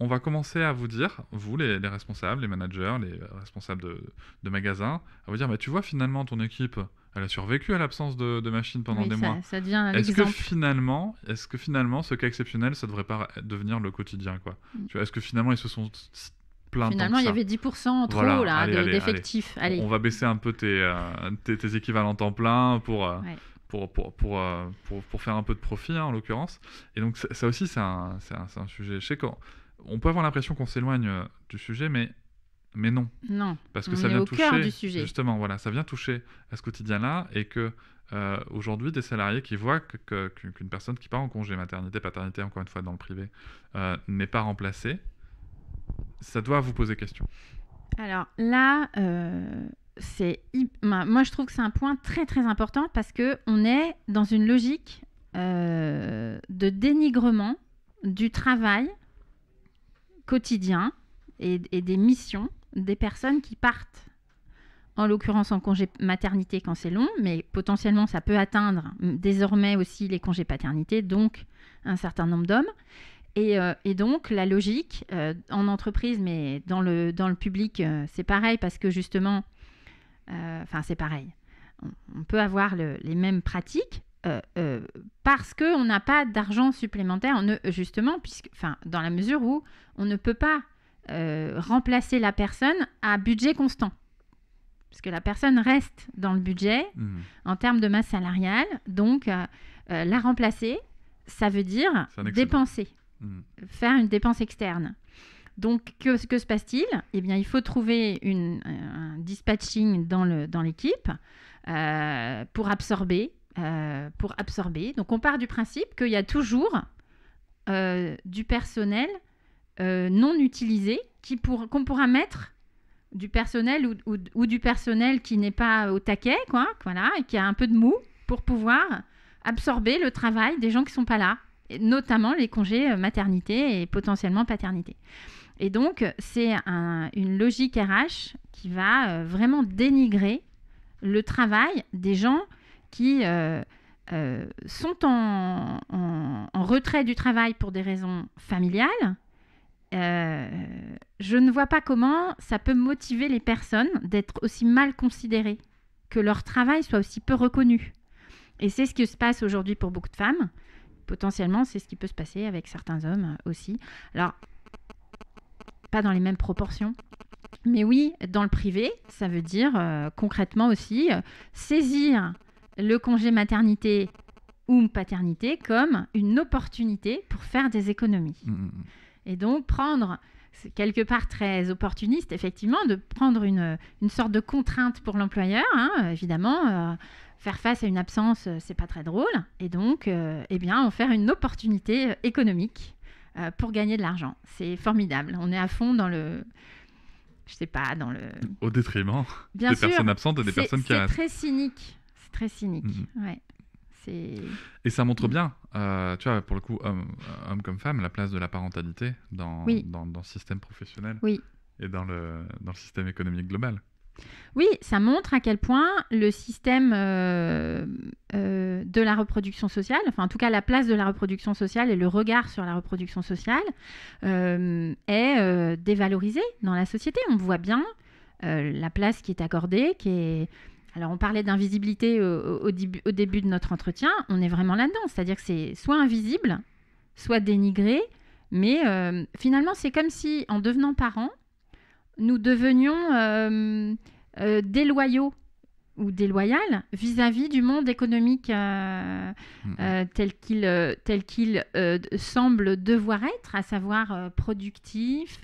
on va commencer à vous dire, vous les, les responsables, les managers, les responsables de, magasins, à vous dire, mais tu vois, finalement, ton équipe, elle a survécu à l'absence de, machines pendant des ça, mois. Ça devient est-ce que finalement, est-ce que finalement, ce cas exceptionnel, ça devrait pas devenir le quotidien, quoi mm. vois, Est-ce que finalement, ils se sont Finalement, il y avait 10% en trop là, d'effectifs. Allez. On va baisser un peu tes, euh, tes, équivalents temps plein pour, euh, pour, pour, euh, pour, pour, faire un peu de profit hein, en l'occurrence. Et donc ça, aussi, c'est un, c'est un, c'est un sujet. Je sais qu'on, on peut avoir l'impression qu'on s'éloigne du sujet, mais mais non. Non. Parce que ça est vient au toucher. Cœur du sujet. Justement, voilà, ça vient toucher à ce quotidien-là et que aujourd'hui, des salariés qui voient que, qu'une personne qui part en congé maternité, paternité, encore une fois dans le privé, n'est pas remplacée, ça doit vous poser question. Alors là, euh, c'est moi je trouve que c'est un point très très important parce que on est dans une logique euh, de dénigrement du travail quotidien et, et des missions des personnes qui partent en l'occurrence en congé maternité quand c'est long, mais potentiellement ça peut atteindre mm, désormais aussi les congés paternité, donc un certain nombre d'hommes. Euh, et, donc, la logique euh, en entreprise, mais dans le, dans le public, euh, c'est pareil parce que justement, enfin, c'est pareil. On, peut avoir les mêmes pratiques parce qu'on n'a pas d'argent supplémentaire, justement, puisque, enfin, dans la mesure où on ne peut pas remplacer la personne à budget constant. Parce que la personne reste dans le budget mmh. en termes de masse salariale. Donc, la remplacer, ça veut dire dépenser faire une dépense externe. Donc, que, se passe-t-il Eh bien, il faut trouver une, un dispatching dans l'équipe euh, pour, absorber, euh, pour absorber. Donc, on part du principe qu'il y a toujours euh, du personnel non utilisé qu'on pour, pourra mettre du personnel ou, du personnel qui n'est pas au taquet, quoi, voilà, et qui a un peu de mou pour pouvoir absorber le travail des gens qui ne sont pas là notamment les congés euh, maternité et potentiellement paternité. Et donc, c'est une logique RH qui va euh, vraiment dénigrer le travail des gens qui euh, sont en, retrait du travail pour des raisons familiales. je ne vois pas comment ça peut motiver les personnes d'être aussi mal considérées, que leur travail soit aussi peu reconnu. Et c'est ce qui se passe aujourd'hui pour beaucoup de femmes potentiellement, c'est ce qui peut se passer avec certains hommes euh, aussi. Alors, pas dans les mêmes proportions. Mais oui, dans le privé, ça veut dire euh, concrètement aussi euh, saisir le congé maternité ou paternité comme une opportunité pour faire des économies. Mmh, mmh, mmh. Et donc prendre c'est quelque part très opportuniste, effectivement, de prendre une, une sorte de contrainte pour l'employeur, hein, évidemment. Euh, faire face à une absence, euh, c'est pas très drôle, et donc, euh, eh bien, en faire une opportunité économique pour gagner de l'argent. C'est formidable. On est à fond dans le, je sais pas, dans le. Au détriment des personnes absentes et des personnes qui C'est très cynique. C'est très cynique. oui. Mm-hmm. Ouais. Et ça montre bien, euh, tu vois, pour le coup, euh, homme, comme femme, la place de la parentalité dans, dans, le système professionnel oui. et dans le, le système économique global. Oui, ça montre à quel point le système euh, de la reproduction sociale, enfin en tout cas la place de la reproduction sociale et le regard sur la reproduction sociale est dévalorisé dans la société. On voit bien la place qui est accordée, qui est alors, on parlait d'invisibilité euh, au, début, de notre entretien. On est vraiment là-dedans. C'est-à-dire que c'est soit invisible, soit dénigré. Mais euh, finalement, c'est comme si, en devenant parents, nous devenions euh, déloyaux ou déloyales vis-à-vis du monde économique mm-hmm. tel qu'il, tel qu'il semble devoir être, à savoir productif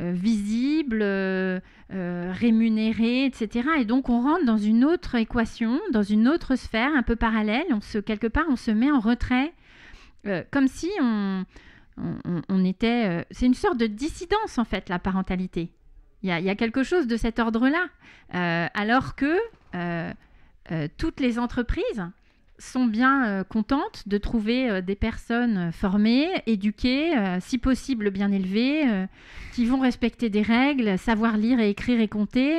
euh, visible, euh, euh, rémunéré, etc. Et donc on rentre dans une autre équation, dans une autre sphère un peu parallèle. On se, quelque part, on se met en retrait, comme si on, on, était... c'est une sorte de dissidence, en fait, la parentalité. Il y, a, il y a quelque chose de cet ordre-là. alors que toutes les entreprises sont bien euh, contentes de trouver euh, des personnes euh, formées, éduquées, si possible bien élevées, qui vont respecter des règles, savoir lire et écrire et compter,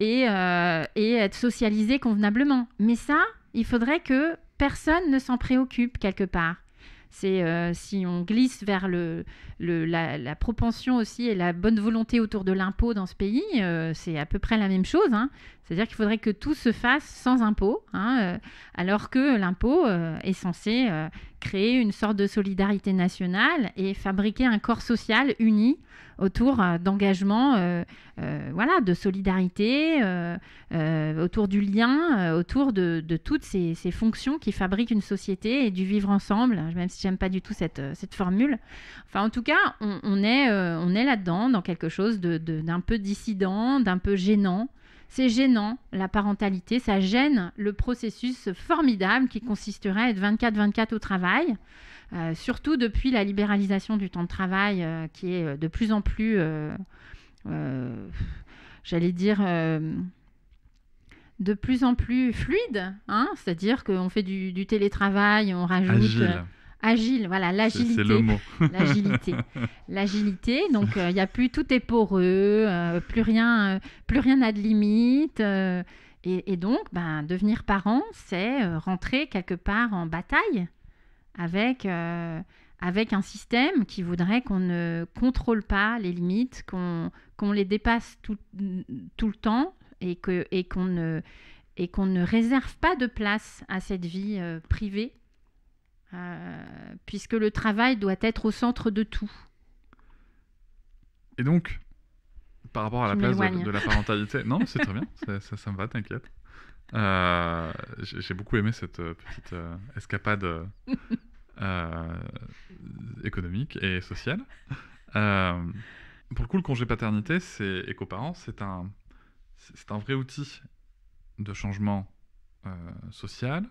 et, être socialisées convenablement. Mais ça, il faudrait que personne ne s'en préoccupe quelque part. C'est si on glisse vers le, la, propension aussi et la bonne volonté autour de l'impôt dans ce pays, c'est à peu près la même chose. Hein. C'est-à-dire qu'il faudrait que tout se fasse sans impôt, hein, euh, alors que l'impôt euh, est censé euh, créer une sorte de solidarité nationale et fabriquer un corps social uni autour d'engagement, voilà, de solidarité, autour du lien, autour de, toutes ces, fonctions qui fabriquent une société et du vivre ensemble, hein, même si j'aime pas du tout cette, formule. Enfin, en tout cas, on, est, est là-dedans, dans quelque chose d'un peu dissident, d'un peu gênant. C'est gênant, la parentalité, ça gêne le processus formidable qui consisterait à être 24-24 au travail, euh, surtout depuis la libéralisation du temps de travail euh, qui est euh, de plus en plus, j'allais dire, de plus en plus fluide, hein. c'est-à-dire qu'on fait du, télétravail, on rajoute... Agile, voilà, l'agilité. C'est le mot. L'agilité. l'agilité, donc euh, il n'y a plus, tout est poreux, euh, plus rien euh, plus rien n'a de limite. Et, donc, ben, devenir parent, c'est rentrer quelque part en bataille avec, avec un système qui voudrait qu'on ne contrôle pas les limites, qu'on les dépasse tout, le temps et qu'on et qu'on ne, ne réserve pas de place à cette vie privée euh, puisque le travail doit être au centre de tout. Et donc, par rapport à la place de, la parentalité, non, c'est très bien, ça, me va, t'inquiète. Euh, j'ai beaucoup aimé cette euh, petite escapade économique et sociale. pour le coup, le congé paternité c'est éco-parent, c'est un, un vrai outil de changement social,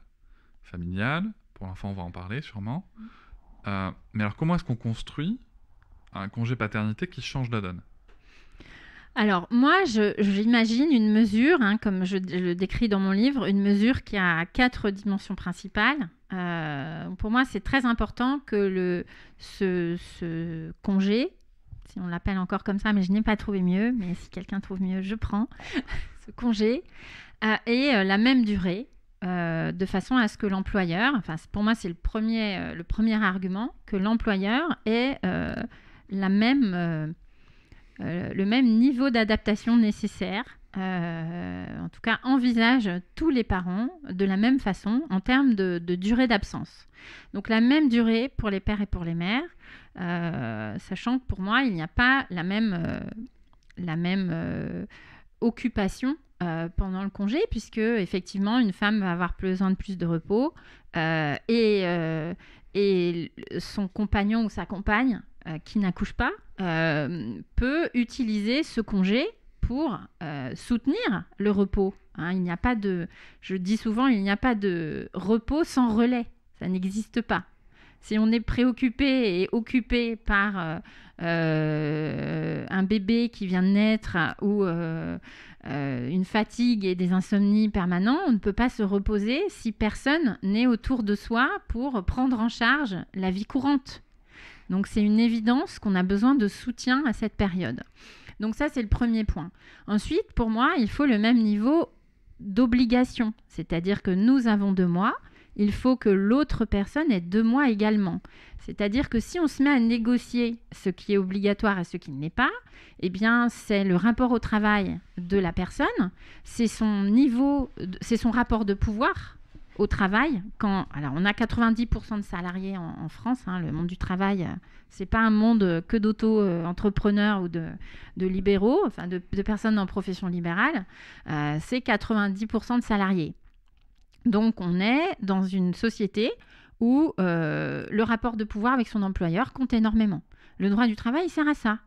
familial, pour on va en parler sûrement. Euh, mais alors, comment est-ce qu'on construit un congé paternité qui change la donne alors moi, j'imagine une mesure, hein, comme je, le décris dans mon livre, une mesure qui a quatre dimensions principales. Euh, pour moi, c'est très important que le, ce, congé, si on l'appelle encore comme ça, mais je n'ai pas trouvé mieux, mais si quelqu'un trouve mieux, je prends ce congé, euh, et euh, la même durée. Euh, de façon à ce que l'employeur, enfin pour moi c'est le premier, euh, le premier argument, que l'employeur ait euh, la même, le même niveau d'adaptation nécessaire, en tout cas envisage tous les parents de la même façon en termes de, durée d'absence. Donc la même durée pour les pères et pour les mères, sachant que pour moi il n'y a pas la même, la même occupation euh, pendant le congé, puisque effectivement, une femme va avoir besoin de plus de repos euh, et, euh, et son compagnon ou sa compagne qui n'accouche pas peut utiliser ce congé pour soutenir le repos. Hein. il n'y a pas de, je dis souvent, il n'y a pas de repos sans relais. Ça n'existe pas. Si on est préoccupé et occupé par euh, euh, un bébé qui vient de naître ou euh, une fatigue et des insomnies permanents, on ne peut pas se reposer si personne n'est autour de soi pour prendre en charge la vie courante. Donc c'est une évidence qu'on a besoin de soutien à cette période. Donc ça c'est le premier point. Ensuite, pour moi, il faut le même niveau d'obligation, c'est-à-dire que nous avons deux mois il faut que l'autre personne ait de moi également. C'est-à-dire que si on se met à négocier ce qui est obligatoire et ce qui ne l'est pas, eh bien c'est le rapport au travail de la personne, c'est son niveau, c'est son rapport de pouvoir au travail. Quand, alors on a 90% de salariés en, France, hein, le monde du travail, euh, c'est pas un monde euh, que d'auto-entrepreneurs ou de, libéraux, enfin de, personnes en profession libérale, euh, c'est 90% de salariés. Donc on est dans une société où euh, le rapport de pouvoir avec son employeur compte énormément. Le droit du travail sert à ça.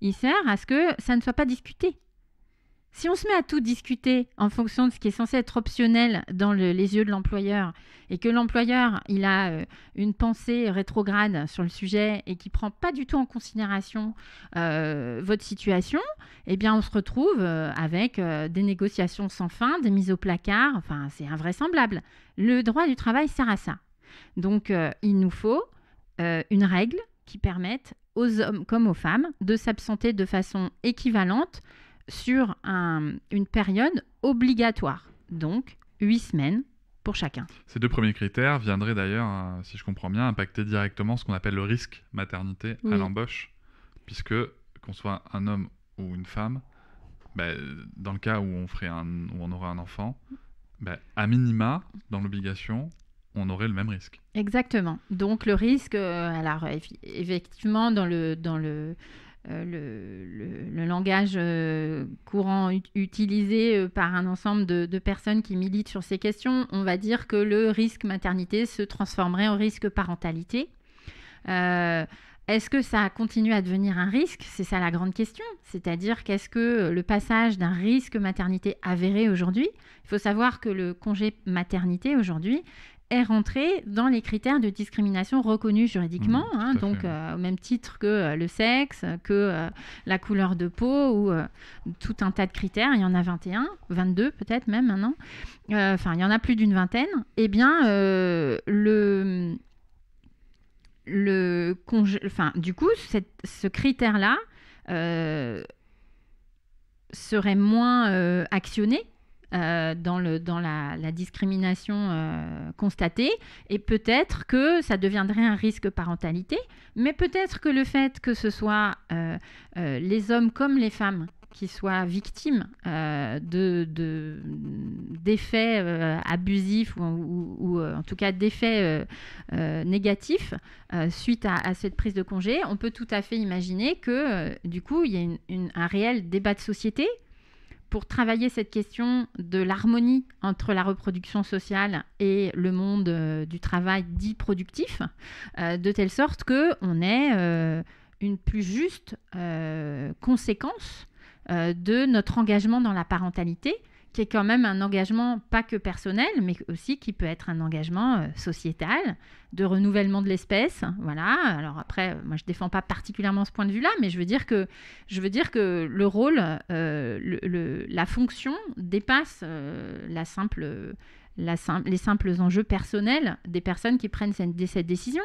Il sert à ce que ça ne soit pas discuté. Si on se met à tout discuter en fonction de ce qui est censé être optionnel dans les yeux de l'employeur et que l'employeur il a euh, une pensée rétrograde sur le sujet et qui prend pas du tout en considération euh, votre situation, eh bien on se retrouve euh, avec des négociations sans fin, des mises au placard. Enfin c'est invraisemblable. Le droit du travail sert à ça. Donc il nous faut une règle qui permette aux hommes comme aux femmes de s'absenter de façon équivalente sur une période obligatoire, donc huit semaines pour chacun. Ces deux premiers critères viendraient d'ailleurs, euh, si je comprends bien, impacter directement ce qu'on appelle le risque maternité à l'embauche, puisque qu'on soit un homme ou une femme, bah, dans le cas où on, ferait un, on aurait un enfant, bah, à minima, dans l'obligation, on aurait le même risque. Exactement. Donc le risque, euh, alors effectivement, dans le, dans le, euh, le, langage euh, courant utilisé euh, par un ensemble de, de, personnes qui militent sur ces questions, on va dire que le risque maternité se transformerait en risque parentalité. Est-ce que ça continue à devenir un risque C'est ça la grande question. C'est-à-dire qu'est-ce que le passage d'un risque maternité avéré aujourd'hui Il faut savoir que le congé maternité aujourd'hui, est rentré dans les critères de discrimination reconnus juridiquement, mmh, hein, donc euh, au même titre que euh, le sexe, que euh, la couleur de peau ou tout un tas de critères, il y en a 21, 22 peut-être même maintenant, enfin il y en a plus d'une vingtaine, et eh bien le, le enfin, du coup ce critère-là serait moins actionné euh, dans, la, discrimination euh, constatée. Et peut-être que ça deviendrait un risque parentalité, mais peut-être que le fait que ce soit euh, les hommes comme les femmes qui soient victimes de d'effets abusifs ou, en tout cas d'effets négatifs suite à, cette prise de congé, on peut tout à fait imaginer que du coup il y a un réel débat de société pour travailler cette question de l'harmonie entre la reproduction sociale et le monde euh, du travail dit productif, euh, de telle sorte que on ait euh, une plus juste conséquence de notre engagement dans la parentalité qui est quand même un engagement pas que personnel, mais aussi qui peut être un engagement euh, sociétal, de renouvellement de l'espèce. Voilà. Alors après, euh, moi je défends pas particulièrement ce point de vue-là, mais je veux dire que je veux dire que le rôle, euh, le, la fonction dépasse la simple la simple les simples enjeux personnels des personnes qui prennent cette, cette décision.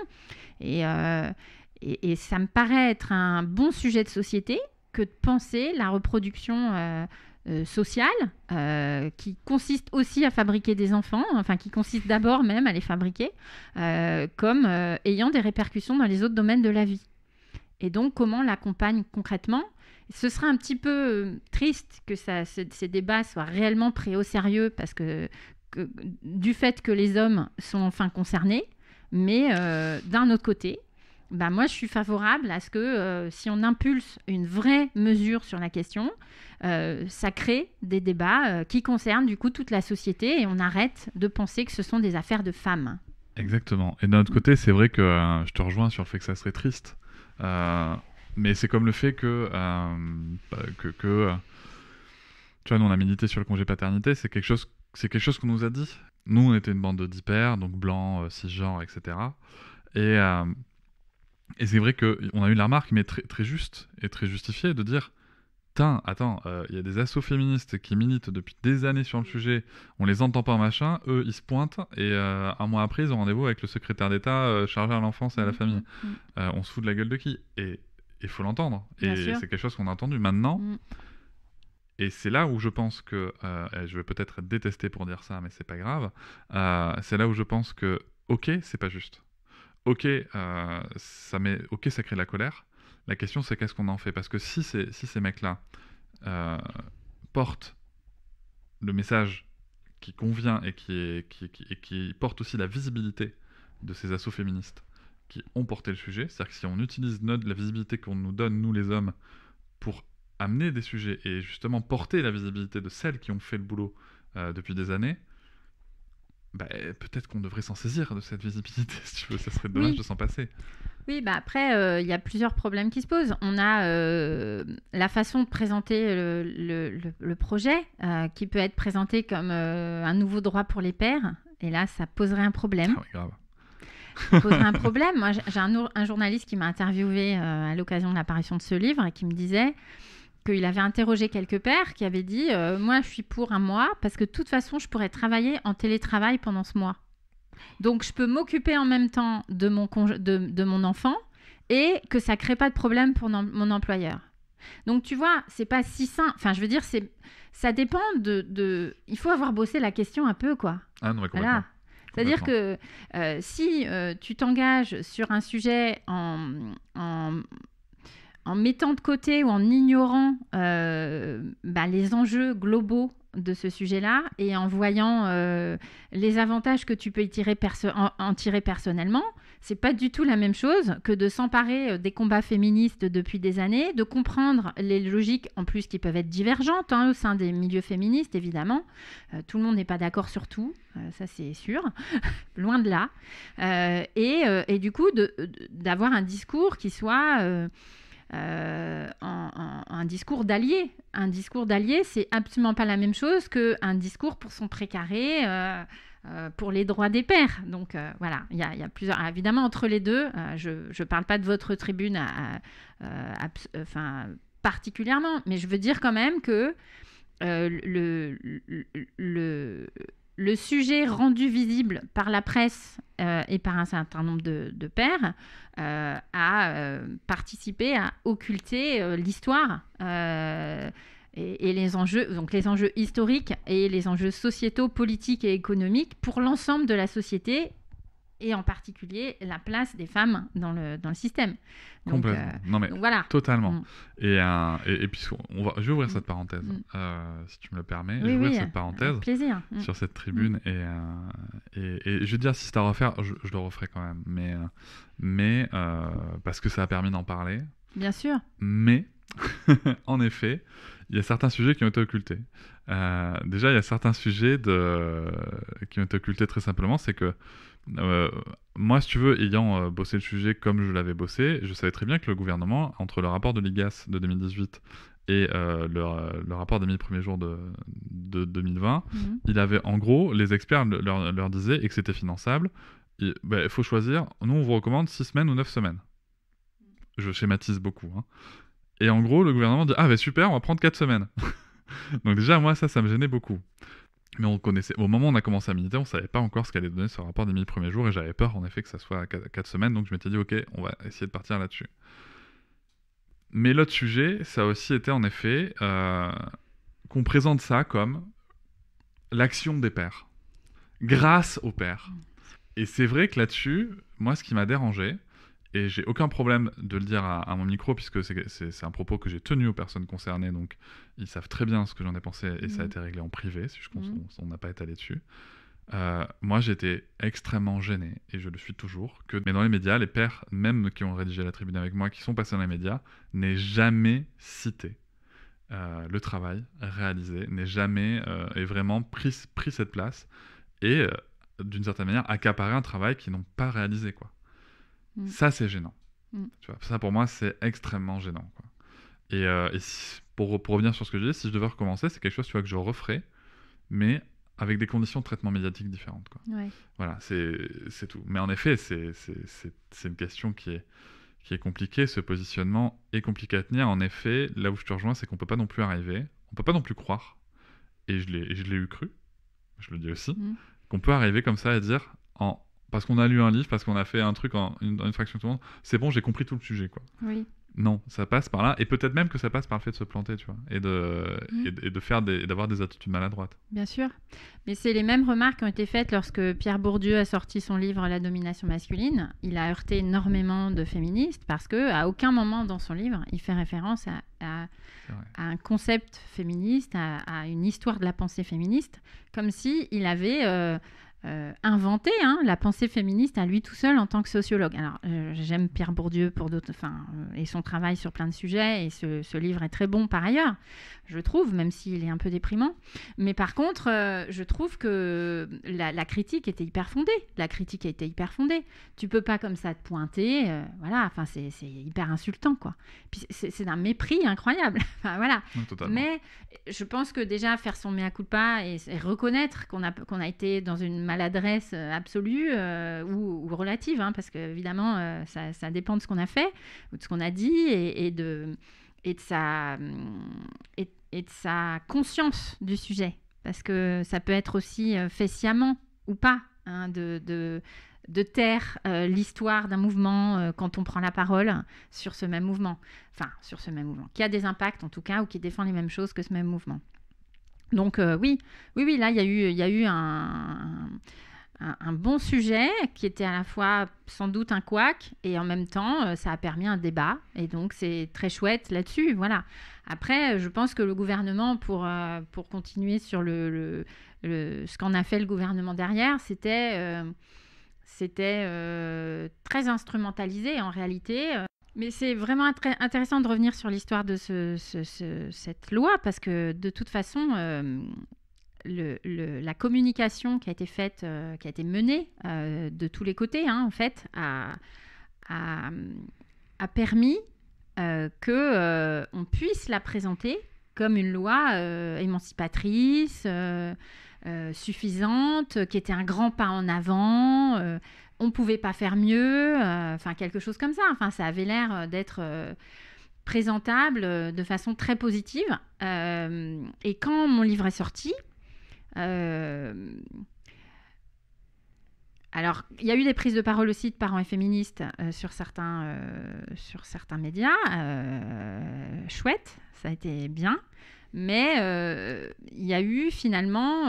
Et, et, et ça me paraît être un bon sujet de société que de penser la reproduction euh, social euh, qui consiste aussi à fabriquer des enfants, enfin qui consiste d'abord même à les fabriquer, euh, comme ayant des répercussions dans les autres domaines de la vie. Et donc comment l'accompagne concrètement Ce sera un petit peu triste que ces débats soient réellement pris au sérieux parce que, du fait que les hommes sont enfin concernés, mais d'un autre côté, bah, moi je suis favorable à ce que euh, si on impulse une vraie mesure sur la question, euh, ça crée des débats euh, qui concernent du coup toute la société et on arrête de penser que ce sont des affaires de femmes. Exactement. Et d'un autre côté, c'est vrai que je te rejoins sur le fait que ça serait triste, mais c'est comme le fait que bah, que, tu vois, nous on a milité sur le congé paternité, c'est quelque chose c'est quelque chose qu'on nous a dit. Nous on était une bande de 10 pères, donc blancs, cisgenres, etc. Et et c'est vrai qu'on a eu la remarque, mais très, juste et très justifiée, de dire Tain, attends, il euh, y a des assauts féministes qui militent depuis des années sur le sujet, on les entend pas, machin, eux ils se pointent, et euh, un mois après ils ont rendez-vous avec le secrétaire d'État euh, chargé à l'enfance et à la mmh, famille. Mmh, mmh. on se fout de la gueule de qui Et il faut l'entendre. Et c'est quelque chose qu'on a entendu maintenant. Et c'est là où je pense que, je vais peut-être être détesté pour dire ça, mais c'est pas grave, c'est là où je pense que, ok, c'est pas juste ok, euh, ça met, ok, ça crée la colère. La question, c'est qu'est-ce qu'on en fait Parce que si, si ces mecs-là euh, portent le message qui convient et qui, est, qui, porte aussi la visibilité de ces assauts féministes qui ont porté le sujet, c'est-à-dire que si on utilise notre, la visibilité qu'on nous donne, nous les hommes, pour amener des sujets et justement porter la visibilité de celles qui ont fait le boulot euh, depuis des années, bah, peut-être qu'on devrait s'en saisir de cette visibilité, si tu veux. Ça serait dommage de s'en passer. Oui, bah après, il euh, y a plusieurs problèmes qui se posent. On a euh, la façon de présenter le, projet, euh, qui peut être présenté comme un nouveau droit pour les pères. Et là, ça poserait un problème. Ah grave. poserait un problème. Moi, j'ai un, un, journaliste qui m'a interviewé à l'occasion de l'apparition de ce livre et qui me disait qu'il avait interrogé quelques pères qui avaient dit euh, Moi, je suis pour un mois parce que de toute façon, je pourrais travailler en télétravail pendant ce mois. Donc, je peux m'occuper en même temps de mon, de, de mon enfant et que ça crée pas de problème pour mon employeur. Donc, tu vois, c'est pas si simple. Enfin, je veux dire, c'est ça dépend de, Il faut avoir bossé la question un peu, quoi. Ah non, Voilà. C'est-à-dire que euh, si euh, tu t'engages sur un sujet en, en mettant de côté ou en ignorant euh, bah, les enjeux globaux de ce sujet-là et en voyant euh, les avantages que tu peux en, tirer personnellement, c'est pas du tout la même chose que de s'emparer euh, des combats féministes depuis des années, de comprendre les logiques en plus qui peuvent être divergentes hein, au sein des milieux féministes évidemment. tout le monde n'est pas d'accord sur tout, ça c'est sûr, loin de là. et, du coup d'avoir un discours qui soit euh, un discours d'allié. Un discours d'allié, c'est absolument pas la même chose qu'un discours pour son précaré. Euh, euh, pour les droits des pères. Donc voilà, il y, a plusieurs. Ah, évidemment, entre les deux, je ne parle pas de votre tribune enfin, particulièrement, mais je veux dire quand même que le, le, le sujet rendu visible par la presse euh, et par un certain nombre de, pairs euh, a euh, participé à occulter l'histoire et, les enjeux, donc les enjeux historiques et les enjeux sociétaux, politiques et économiques pour l'ensemble de la société et en particulier la place des femmes dans le, dans le système. Donc, euh, voilà. Totalement. Mm. Euh, et, et, puis, on va, je vais ouvrir mm. cette parenthèse, mm. euh, si tu me le permets. Oui, je vais ouvrir cette parenthèse plaisir. sur cette tribune. Et, et, je vais dire, si c'est à refaire, je, le referai quand même. Mais, mais parce que ça a permis d'en parler. Bien sûr. Mais en effet, il y a certains sujets qui ont été occultés. Euh, déjà, il y a certains sujets de... qui ont été occultés très simplement, c'est que euh, moi, si tu veux, ayant euh, bossé le sujet comme je l'avais bossé, je savais très bien que le gouvernement, entre le rapport de l'IGAS de 2018 et le, rapport des 1000 premiers jours de, 2020, mhm. il avait en gros, les experts leur, disaient, et que c'était finançable, ben, il faut choisir, nous on vous recommande 6 semaines ou 9 semaines. Je schématise beaucoup. Hein. Et en gros, le gouvernement dit Ah, ben super, on va prendre 4 semaines. Donc, déjà, moi, ça, ça me gênait beaucoup. Mais on connaissait, au moment où on a commencé à militer, on ne savait pas encore ce qu'allait donner ce rapport des 1000 premiers jours, et j'avais peur en effet que ça soit 4 semaines, donc je m'étais dit, ok, on va essayer de partir là-dessus. Mais l'autre sujet, ça aussi été en effet euh, qu'on présente ça comme l'action des pères, grâce aux pères. Et c'est vrai que là-dessus, moi, ce qui m'a dérangé, et j'ai aucun problème de le dire à, mon micro, puisque c'est un propos que j'ai tenu aux personnes concernées, donc ils savent très bien ce que j'en ai pensé, et ça a mhm. été réglé en privé, si je mhm. on n'a pas étalé dessus. Euh, moi, j'étais extrêmement gêné, et je le suis toujours, que mais dans les médias, les pères, même qui ont rédigé la tribune avec moi, qui sont passés dans les médias, n'aient jamais cité euh, le travail réalisé, n'aient jamais euh, vraiment pris, pris cette place, et d'une certaine manière accaparé un travail qu'ils n'ont pas réalisé, quoi. Mm. Ça, c'est gênant. Mm. Tu vois, ça, pour moi, c'est extrêmement gênant. Et, euh, pour, pour, revenir sur ce que je dis si je devais recommencer, c'est quelque chose tu vois, que je referais, mais avec des conditions de traitement médiatique différentes. Voilà, c'est tout. Mais en effet, c'est une question qui est, qui est compliquée. Ce positionnement est compliqué à tenir. En effet, là où je te rejoins, c'est qu'on ne peut pas non plus arriver, on ne peut pas non plus croire, et je l'ai eu cru, je le dis aussi, mm. qu'on peut arriver comme ça à dire en parce qu'on a lu un livre, parce qu'on a fait un truc en une, fraction de monde. c'est bon, j'ai compris tout le sujet. Quoi. Oui. Non, ça passe par là. Et peut-être même que ça passe par le fait de se planter, tu vois, et de, mm. et, de faire d'avoir des attitudes maladroites. Bien sûr. Mais c'est les mêmes remarques qui ont été faites lorsque Pierre Bourdieu a sorti son livre La domination masculine. Il a heurté énormément de féministes parce que à aucun moment dans son livre, il fait référence à, un concept féministe, à, une histoire de la pensée féministe, comme si il avait euh, euh, inventer hein, la pensée féministe à lui tout seul en tant que sociologue. Alors, euh, j'aime Pierre Bourdieu pour d'autres, enfin, euh, et son travail sur plein de sujets, et ce, livre est très bon par ailleurs, je trouve, même s'il est un peu déprimant. Mais par contre, je trouve que la, critique était hyper fondée. La critique a été hyper fondée. Tu peux pas comme ça te pointer, voilà, enfin, c'est, hyper insultant, quoi. c'est, d'un mépris incroyable, voilà. Mais je pense que déjà, faire son mea culpa et, et reconnaître qu'on a été dans une maladresse euh, absolue euh, ou, relative, hein, parce que évidemment, euh, ça, dépend de ce qu'on a fait ou de ce qu'on a dit et, de, et, de sa, et, sa conscience du sujet. Parce que ça peut être aussi fait sciemment ou pas, hein, de, de, taire l'histoire d'un mouvement quand on prend la parole sur ce même mouvement. Enfin, sur ce même mouvement, qui a des impacts en tout cas, ou qui défend les mêmes choses que ce même mouvement. Donc euh, oui, oui, oui, là, il y a eu, un, bon sujet qui était à la fois sans doute un couac et en même temps, euh, ça a permis un débat. Et donc, c'est très chouette là-dessus. Voilà. Après, euh, je pense que le gouvernement, pour, continuer sur le, ce qu'en a fait le gouvernement derrière, c'était... c'était très instrumentalisé en réalité. Mais c'est vraiment intéressant de revenir sur l'histoire de cette loi, parce que de toute façon, euh, la communication qui a été faite, euh, qui a été menée euh, de tous les côtés, hein, en fait, a, a permis que on puisse la présenter comme une loi émancipatrice, suffisante, qui était un grand pas en avant on pouvait pas faire mieux, euh, enfin quelque chose comme ça. Enfin, ça avait l'air euh, d'être euh, présentable de façon très positive. et quand mon livre est sorti, alors, il y a eu des prises de parole aussi de parents et féministes sur, certains, sur certains médias. chouette, ça a été bien. Mais il y a eu finalement...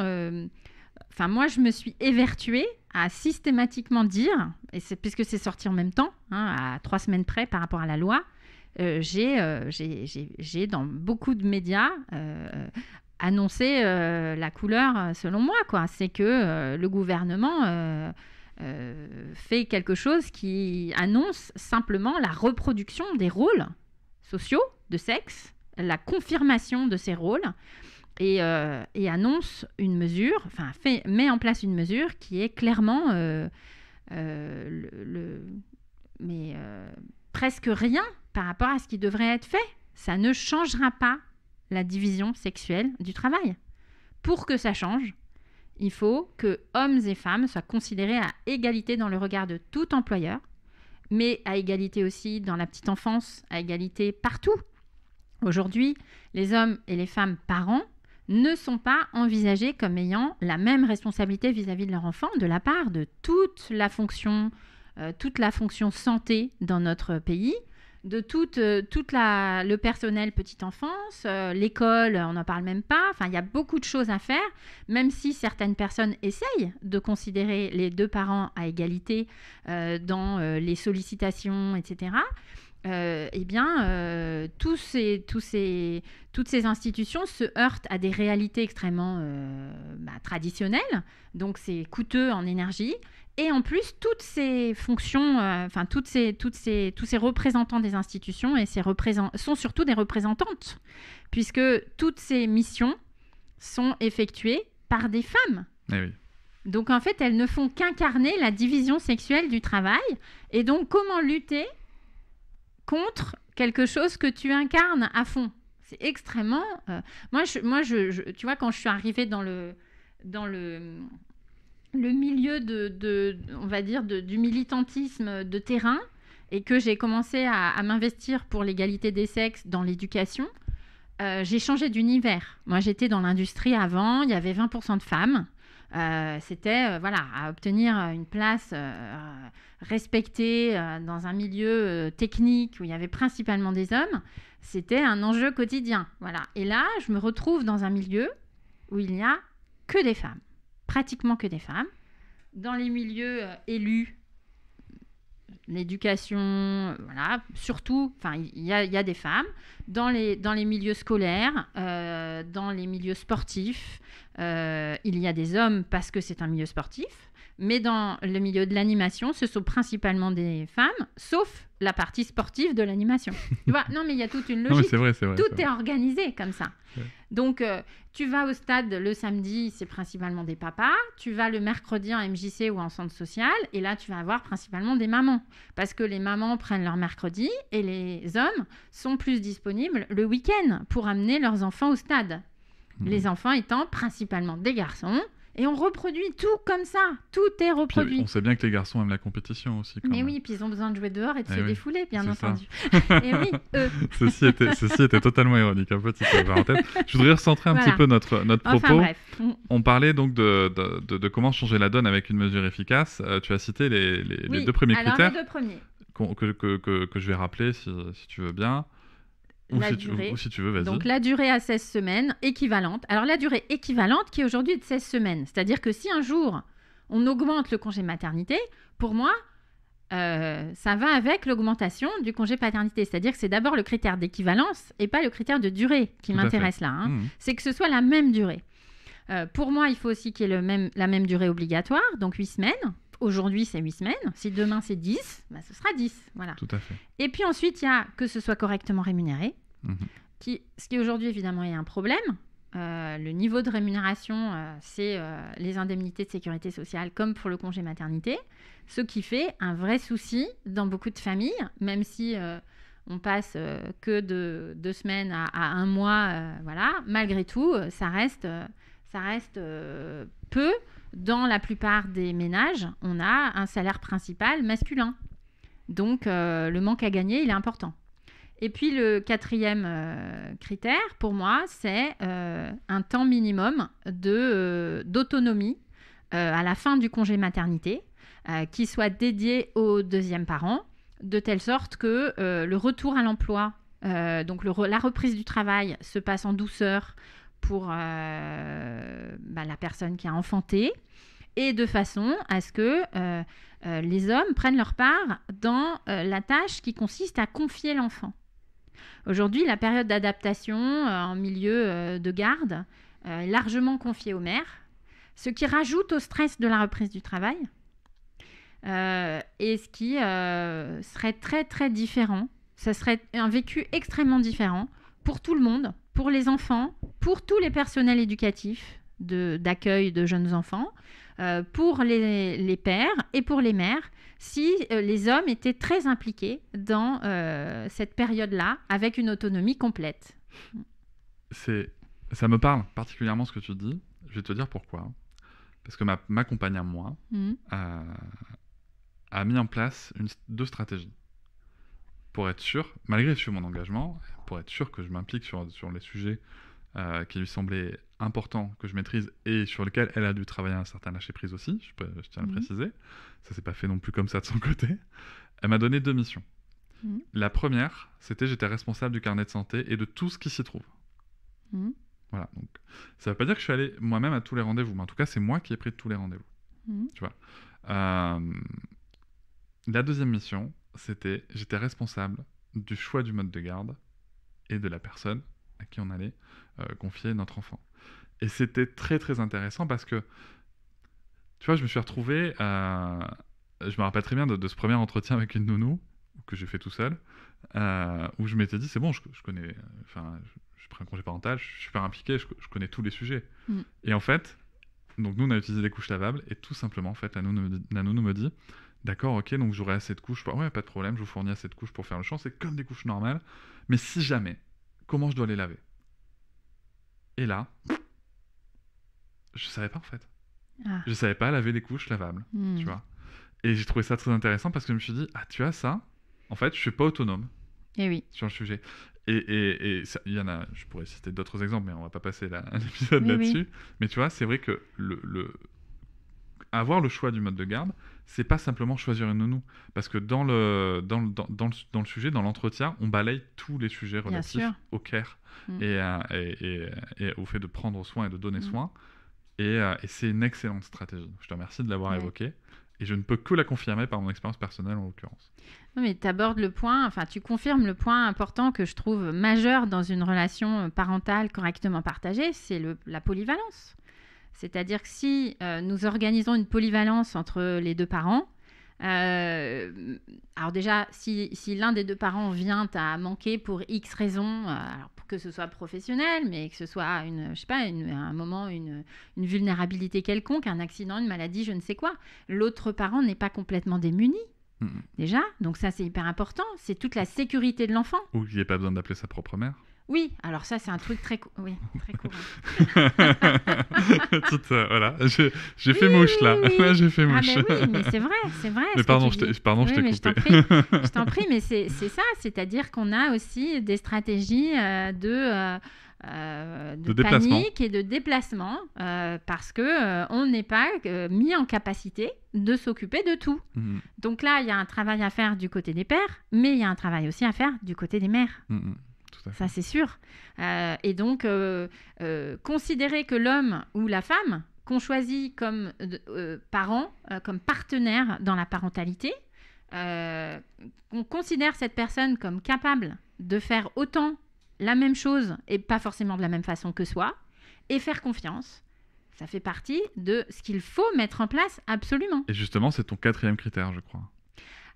Enfin, moi, je me suis évertuée à systématiquement dire, et c'est, puisque c'est sorti en même temps, hein, à trois semaines près par rapport à la loi, euh, euh, j'ai, dans beaucoup de médias euh, annoncé la couleur selon moi. C'est que le gouvernement fait quelque chose qui annonce simplement la reproduction des rôles sociaux de sexe, la confirmation de ces rôles. Euh, et, annonce une mesure, enfin fait, met en place une mesure qui est clairement euh, euh, le, mais presque rien par rapport à ce qui devrait être fait. Ça ne changera pas la division sexuelle du travail. Pour que ça change, il faut que hommes et femmes soient considérés à égalité dans le regard de tout employeur, mais à égalité aussi dans la petite enfance, à égalité partout. Aujourd'hui, les hommes et les femmes parents ne sont pas envisagés comme ayant la même responsabilité vis-à-vis de leur enfant de la part de toute la fonction, euh, toute la fonction santé dans notre pays, de toute, euh, toute le personnel petite enfance, euh, l'école, on n'en parle même pas. Enfin, il y a beaucoup de choses à faire, même si certaines personnes essayent de considérer les deux parents à égalité dans les sollicitations, etc. Euh, eh bien, euh, toutes ces institutions se heurtent à des réalités extrêmement euh, bah, traditionnelles, donc c'est coûteux en énergie, et en plus, toutes ces fonctions, enfin, toutes ces, tous ces représentants des institutions et ces sont surtout des représentantes, puisque toutes ces missions sont effectuées par des femmes. Eh donc en fait, elles ne font qu'incarner la division sexuelle du travail. Et donc comment lutter contre quelque chose que tu incarnes à fond. C'est extrêmement. Euh, moi, moi tu vois, quand je suis arrivée dans le, dans le, milieu de, on va dire, du militantisme de terrain et que j'ai commencé à, m'investir pour l'égalité des sexes dans l'éducation, euh, j'ai changé d'univers. Moi, j'étais dans l'industrie avant, il y avait 20% de femmes. Euh, c'était euh, voilà, à obtenir euh, une place respectée dans un milieu technique où il y avait principalement des hommes. C'était un enjeu quotidien. Voilà. Et là, je me retrouve dans un milieu où il n'y a que des femmes, pratiquement que des femmes. Dans les milieux élus, l'éducation, voilà, surtout, enfin, il y, a des femmes dans les, dans les milieux scolaires, euh, dans les milieux sportifs. Euh, il y a des hommes parce que c'est un milieu sportif. Mais dans le milieu de l'animation, ce sont principalement des femmes, sauf la partie sportive de l'animation. Non, mais il y a toute une logique. Tout est, organisé comme ça. Donc, euh, tu vas au stade le samedi, c'est principalement des papas. Tu vas le mercredi en MJC ou en centre social. Et là, tu vas avoir principalement des mamans. Parce que les mamans prennent leur mercredi et les hommes sont plus disponibles le week-end pour amener leurs enfants au stade. Mmh. Les enfants étant principalement des garçons et on reproduit tout comme ça. Tout est reproduit. on sait bien que les garçons aiment la compétition aussi. mais oui, puis ils ont besoin de jouer dehors et de eh se défouler, bien entendu. et eh oui, eux. Ceci était, ceci était totalement ironique, Je voudrais recentrer un petit peu notre, notre propos. On parlait donc de, de, comment changer la donne avec une mesure efficace. Euh, tu as cité les, les, deux premiers critères. que, que, que, que, je vais rappeler si, si tu veux bien. Donc la durée à 16 semaines équivalente. Alors la durée équivalente qui est aujourd'hui de 16 semaines. C'est-à-dire que si un jour on augmente le congé maternité, pour moi, euh, ça va avec l'augmentation du congé paternité. C'est-à-dire que c'est d'abord le critère d'équivalence et pas le critère de durée qui m'intéresse là. Hein. Hmm. C'est que ce soit la même durée. Euh, pour moi, il faut aussi qu'il y ait la même durée obligatoire, donc 8 semaines aujourd'hui c'est 8 semaines, si demain c'est 10, bah, ce sera 10. Voilà. Tout à fait. Et puis ensuite, il y a que ce soit correctement rémunéré, mhm. qui, ce qui aujourd'hui évidemment est un problème. Euh, le niveau de rémunération, euh, c'est euh, les indemnités de sécurité sociale comme pour le congé maternité, ce qui fait un vrai souci dans beaucoup de familles, même si on passe que de deux semaines à, à un mois, voilà, malgré tout, ça reste, ça reste peu dans la plupart des ménages, on a un salaire principal masculin. Donc euh, le manque à gagner, il est important. Et puis le quatrième euh, critère pour moi, c'est euh, un temps minimum d'autonomie à la fin du congé maternité qui soit dédié au deuxième parent, de telle sorte que le retour à l'emploi, donc la reprise du travail se passe en douceur, pour euh, bah, la personne qui a enfanté et de façon à ce que euh, euh, les hommes prennent leur part dans la tâche qui consiste à confier l'enfant. Aujourd'hui, la période d'adaptation en milieu de garde est largement confiée aux mères, ce qui rajoute au stress de la reprise du travail et ce qui serait très très différent. Ça serait un vécu extrêmement différent pour tout le monde, pour les enfants, pour tous les personnels éducatifs d'accueil de, jeunes enfants, euh, pour les, les, pères et pour les mères, si euh, les hommes étaient très impliqués dans euh, cette période-là, avec une autonomie complète. C'est, ça me parle particulièrement ce que tu dis. Je vais te dire pourquoi. Parce que ma, ma compagne à moi mmh. a mis en place une, deux stratégies pour être sûr, malgré mon engagement, pour être sûr que je m'implique sur, sur les sujets euh, qui lui semblaient importants, que je maîtrise et sur lesquels elle a dû travailler un certain lâcher-prise aussi, je, je tiens à le mhm. préciser. Ça s'est pas fait non plus comme ça de son côté. Elle m'a donné deux missions. Mhm. La première, c'était j'étais responsable du carnet de santé et de tout ce qui s'y trouve. Mhm. Voilà, donc ça veut pas dire que je suis allé moi-même à tous les rendez-vous, mais en tout cas, c'est moi qui ai pris tous les rendez-vous. Tu vois. Euh, la deuxième mission, c'était j'étais responsable du choix du mode de garde et de la personne à qui on allait euh, confier notre enfant. Et c'était très très intéressant parce que, tu vois, je me suis retrouvé, je me rappelle très bien de, ce premier entretien avec une nounou que j'ai fait tout seul, euh, où je m'étais dit, c'est bon, je, je connais, enfin, je, prends un congé parental, je suis pas impliqué, je, connais tous les sujets. Mm. Et en fait, donc nous, on a utilisé des couches lavables, et tout simplement, en fait, la nounou me dit, D'accord, ok, donc j'aurai assez de couches. Ouais, pas de problème, je vous fournis assez de couches pour faire le champ. C'est comme des couches normales. Mais si jamais, comment je dois les laver Et là, je savais pas en fait. Ah. Je savais pas laver les couches lavables, hmm. tu vois. Et j'ai trouvé ça très intéressant parce que je me suis dit, ah, tu as ça En fait, je suis pas autonome. Et eh oui. Sur le sujet. Et il y en a, je pourrais citer d'autres exemples, mais on va pas passer l'épisode un épisode là-dessus. Mais tu vois, c'est vrai que le, avoir le choix du mode de garde, c'est pas simplement choisir une nounou. Parce que dans le, dans, sujet, dans l'entretien, on balaye tous les sujets relatifs au care mm. et, au fait de prendre soin et de donner mm. soin. Euh, et, c'est une excellente stratégie. Je te remercie de l'avoir évoquée. évoqué. Et je ne peux que la confirmer par mon expérience personnelle en l'occurrence. Non, mais tu abordes le point, enfin, tu confirmes le point important que je trouve majeur dans une relation euh, parentale correctement partagée, c'est la polyvalence. C'est-à-dire que si euh, nous organisons une polyvalence entre les deux parents, euh, alors déjà, si, l'un des deux parents vient à manquer pour X raisons, euh, que ce soit professionnel, mais que ce soit une, je sais pas, une, un moment, une, vulnérabilité quelconque, un accident, une maladie, je ne sais quoi, l'autre parent n'est pas complètement démuni. Déjà, donc ça c'est hyper important, c'est toute la sécurité de l'enfant. Ou il n'y a pas besoin d'appeler sa propre mère. Oui, alors ça, c'est un truc très, court. oui, très courant. Euh, voilà, j'ai fait mouche là. j'ai fait mouche. Ah, mais c'est vrai, c'est vrai. Mais pardon, je pardon, je t'ai coupé. Je t'en prie, mais c'est ça, c'est-à-dire qu'on a aussi des stratégies euh, de. Euh, panique et de déplacement parce que on n'est pas mis en capacité de s'occuper de tout. Mm. Donc là, il y a un travail à faire du côté des pères, mais il y a un travail aussi à faire du côté des mères. Mm, mm. Ça, c'est sûr. Euh, et donc, euh, euh, considérer que l'homme ou la femme qu'on choisit comme parent, comme partenaire dans la parentalité, on considère cette personne comme capable de faire autant la même chose et pas forcément de la même façon que soi, et faire confiance. Ça fait partie de ce qu'il faut mettre en place absolument. Et justement, c'est ton quatrième critère, je crois.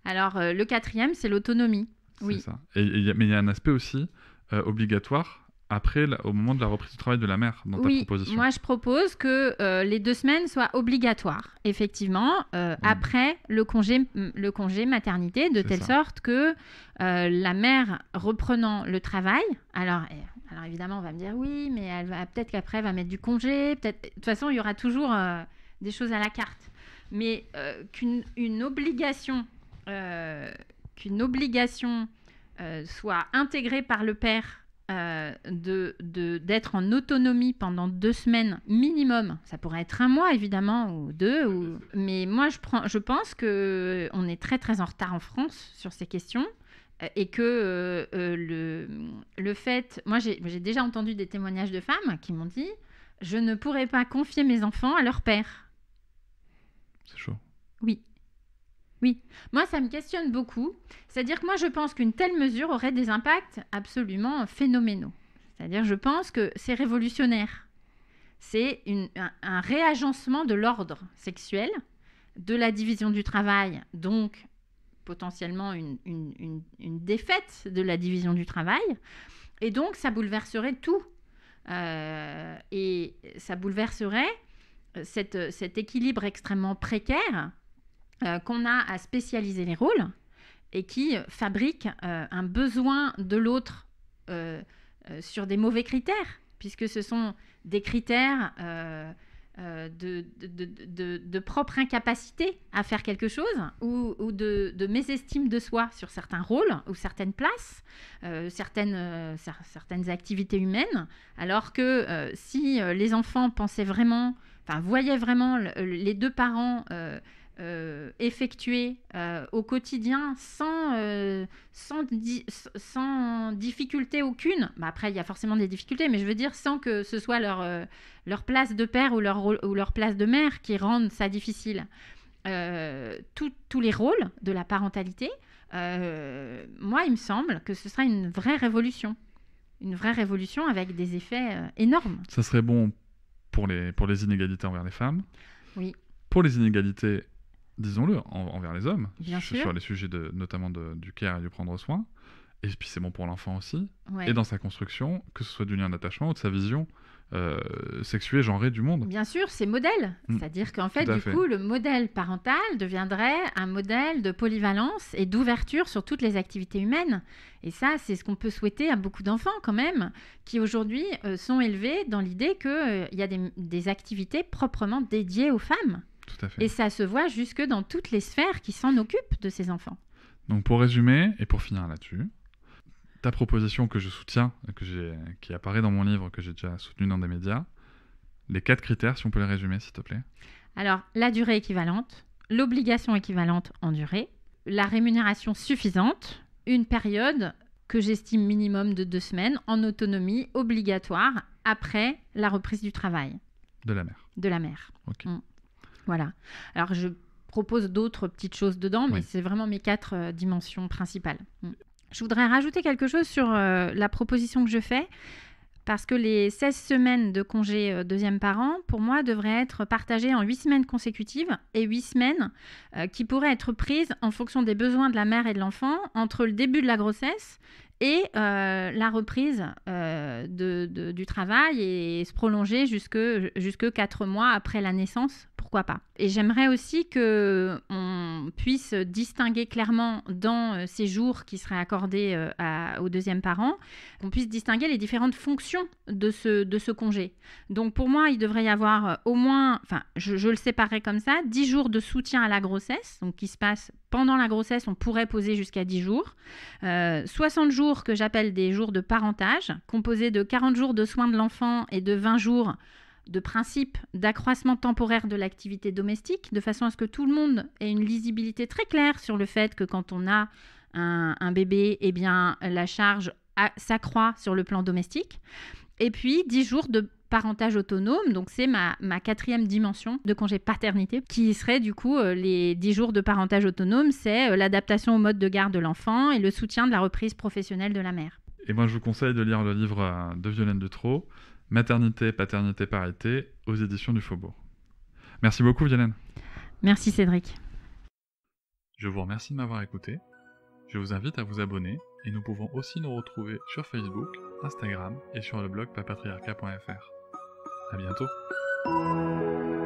Alors, le quatrième, c'est l'autonomie. Oui. Ça. mais il y a un aspect aussi euh, obligatoire après, au moment de la reprise du travail de la mère, dans ta proposition Moi, je propose que euh, les deux semaines soient obligatoires, effectivement, euh, mm. après le congé, le congé maternité, de telle sorte que la mère reprenant le travail, alors, eh, alors évidemment, on va me dire oui, mais elle va peut-être qu'après, elle va mettre du congé. Peut-être... De toute façon, il y aura toujours des choses à la carte. Mais qu'une obligation, qu'une obligation euh, soit intégré par le père euh, d'être en autonomie pendant deux semaines minimum. Ça pourrait être un mois évidemment ou deux. Ou... Mais moi je, prends, je pense qu'on euh, est très très en retard en France sur ces questions et que le, le fait, moi j'ai déjà entendu des témoignages de femmes qui m'ont dit, je ne pourrais pas confier mes enfants à leur père. C'est chaud. Oui. Oui, moi ça me questionne beaucoup. C'est-à-dire que moi je pense qu'une telle mesure aurait des impacts absolument phénoménaux. C'est-à-dire je pense que c'est révolutionnaire. C'est un, réagencement de l'ordre sexuel, de la division du travail, donc potentiellement une, défaite de la division du travail. Et donc, ça bouleverserait tout. Euh, et ça bouleverserait cet équilibre extrêmement précaire euh, qu'on a à spécialiser les rôles et qui fabrique euh, un besoin de l'autre euh, sur des mauvais critères, puisque ce sont des critères de, propre incapacité à faire quelque chose ou, de, mésestime de soi sur certains rôles ou certaines places, certaines, certaines activités humaines, alors que si les enfants pensaient vraiment, enfin voyaient vraiment les deux parents euh, effectuer euh, au quotidien sans, euh, sans, sans, difficulté aucune, bah, après il y a forcément des difficultés, mais je veux dire sans que ce soit leur, leur place de père ou leur, ou leur place de mère qui rendent ça difficile. tous les rôles de la parentalité, moi il me semble que ce sera une vraie révolution. Une vraie révolution avec des effets énormes. Ça serait bon pour les, pour les inégalités envers les femmes. Oui. Pour les inégalités disons-le, envers les hommes, sur les sujets de, notamment de, du care et du prendre soin. Et puis c'est bon pour l'enfant aussi. Et dans sa construction, que ce soit du lien d'attachement ou de sa vision euh, sexuée, genrée du monde. Bien sûr, c'est modèle. Mm. C'est-à-dire qu'en fait, du coup, le modèle parental deviendrait un modèle de polyvalence et d'ouverture sur toutes les activités humaines. Et ça, c'est ce qu'on peut souhaiter à beaucoup d'enfants quand même, qui aujourd'hui euh, sont élevés dans l'idée qu'il euh, y a des activités proprement dédiées aux femmes. Tout à fait. Et ça se voit jusque dans toutes les sphères qui s'en occupent de ces enfants. Donc pour résumer et pour finir là-dessus, ta proposition que je soutiens, que qui apparaît dans mon livre, que j'ai déjà soutenu dans des médias, les quatre critères, si on peut les résumer, s'il te plaît. Alors, la durée équivalente, l'obligation équivalente en durée, la rémunération suffisante, une période que j'estime minimum de deux semaines en autonomie obligatoire après la reprise du travail. De la mère. De la mère. Ok. Mm. Voilà. Alors, je propose d'autres petites choses dedans, mais c'est vraiment mes quatre euh, dimensions principales. Mm. Je voudrais rajouter quelque chose sur euh, la proposition que je fais, parce que les 16 semaines de congé euh, deuxième parent, pour moi, devraient être partagées en 8 semaines consécutives et 8 semaines qui pourraient être prises en fonction des besoins de la mère et de l'enfant entre le début de la grossesse et la reprise du travail et se prolonger jusque, jusque 4 mois après la naissance pas. Et j'aimerais aussi que puisse distinguer clairement dans euh, ces jours qui seraient accordés euh, au deuxième parent, qu'on puisse distinguer les différentes fonctions de ce, congé. Donc pour moi, il devrait y avoir euh, au moins, enfin je, le séparerai comme ça, 10 jours de soutien à la grossesse, donc qui se passe pendant la grossesse, on pourrait poser jusqu'à 10 jours. 60 jours que j'appelle des jours de parentage, composés de 40 jours de soins de l'enfant et de 20 jours de principe d'accroissement temporaire de l'activité domestique, de façon à ce que tout le monde ait une lisibilité très claire sur le fait que quand on a un, bébé, eh bien, la charge s'accroît sur le plan domestique. Et puis, 10 jours de parentage autonome, donc c'est ma, quatrième dimension de congé paternité, qui serait du coup euh, les 10 jours de parentage autonome, c'est euh, l'adaptation au mode de garde de l'enfant et le soutien de la reprise professionnelle de la mère. Et moi, je vous conseille de lire le livre euh, de Violaine trop Maternité, paternité, parité aux éditions du Faubourg. Merci beaucoup, Violaine. Merci, Cédric. Je vous remercie de m'avoir écouté. Je vous invite à vous abonner et nous pouvons aussi nous retrouver sur Facebook, Instagram et sur le blog papatriarca.fr. À bientôt.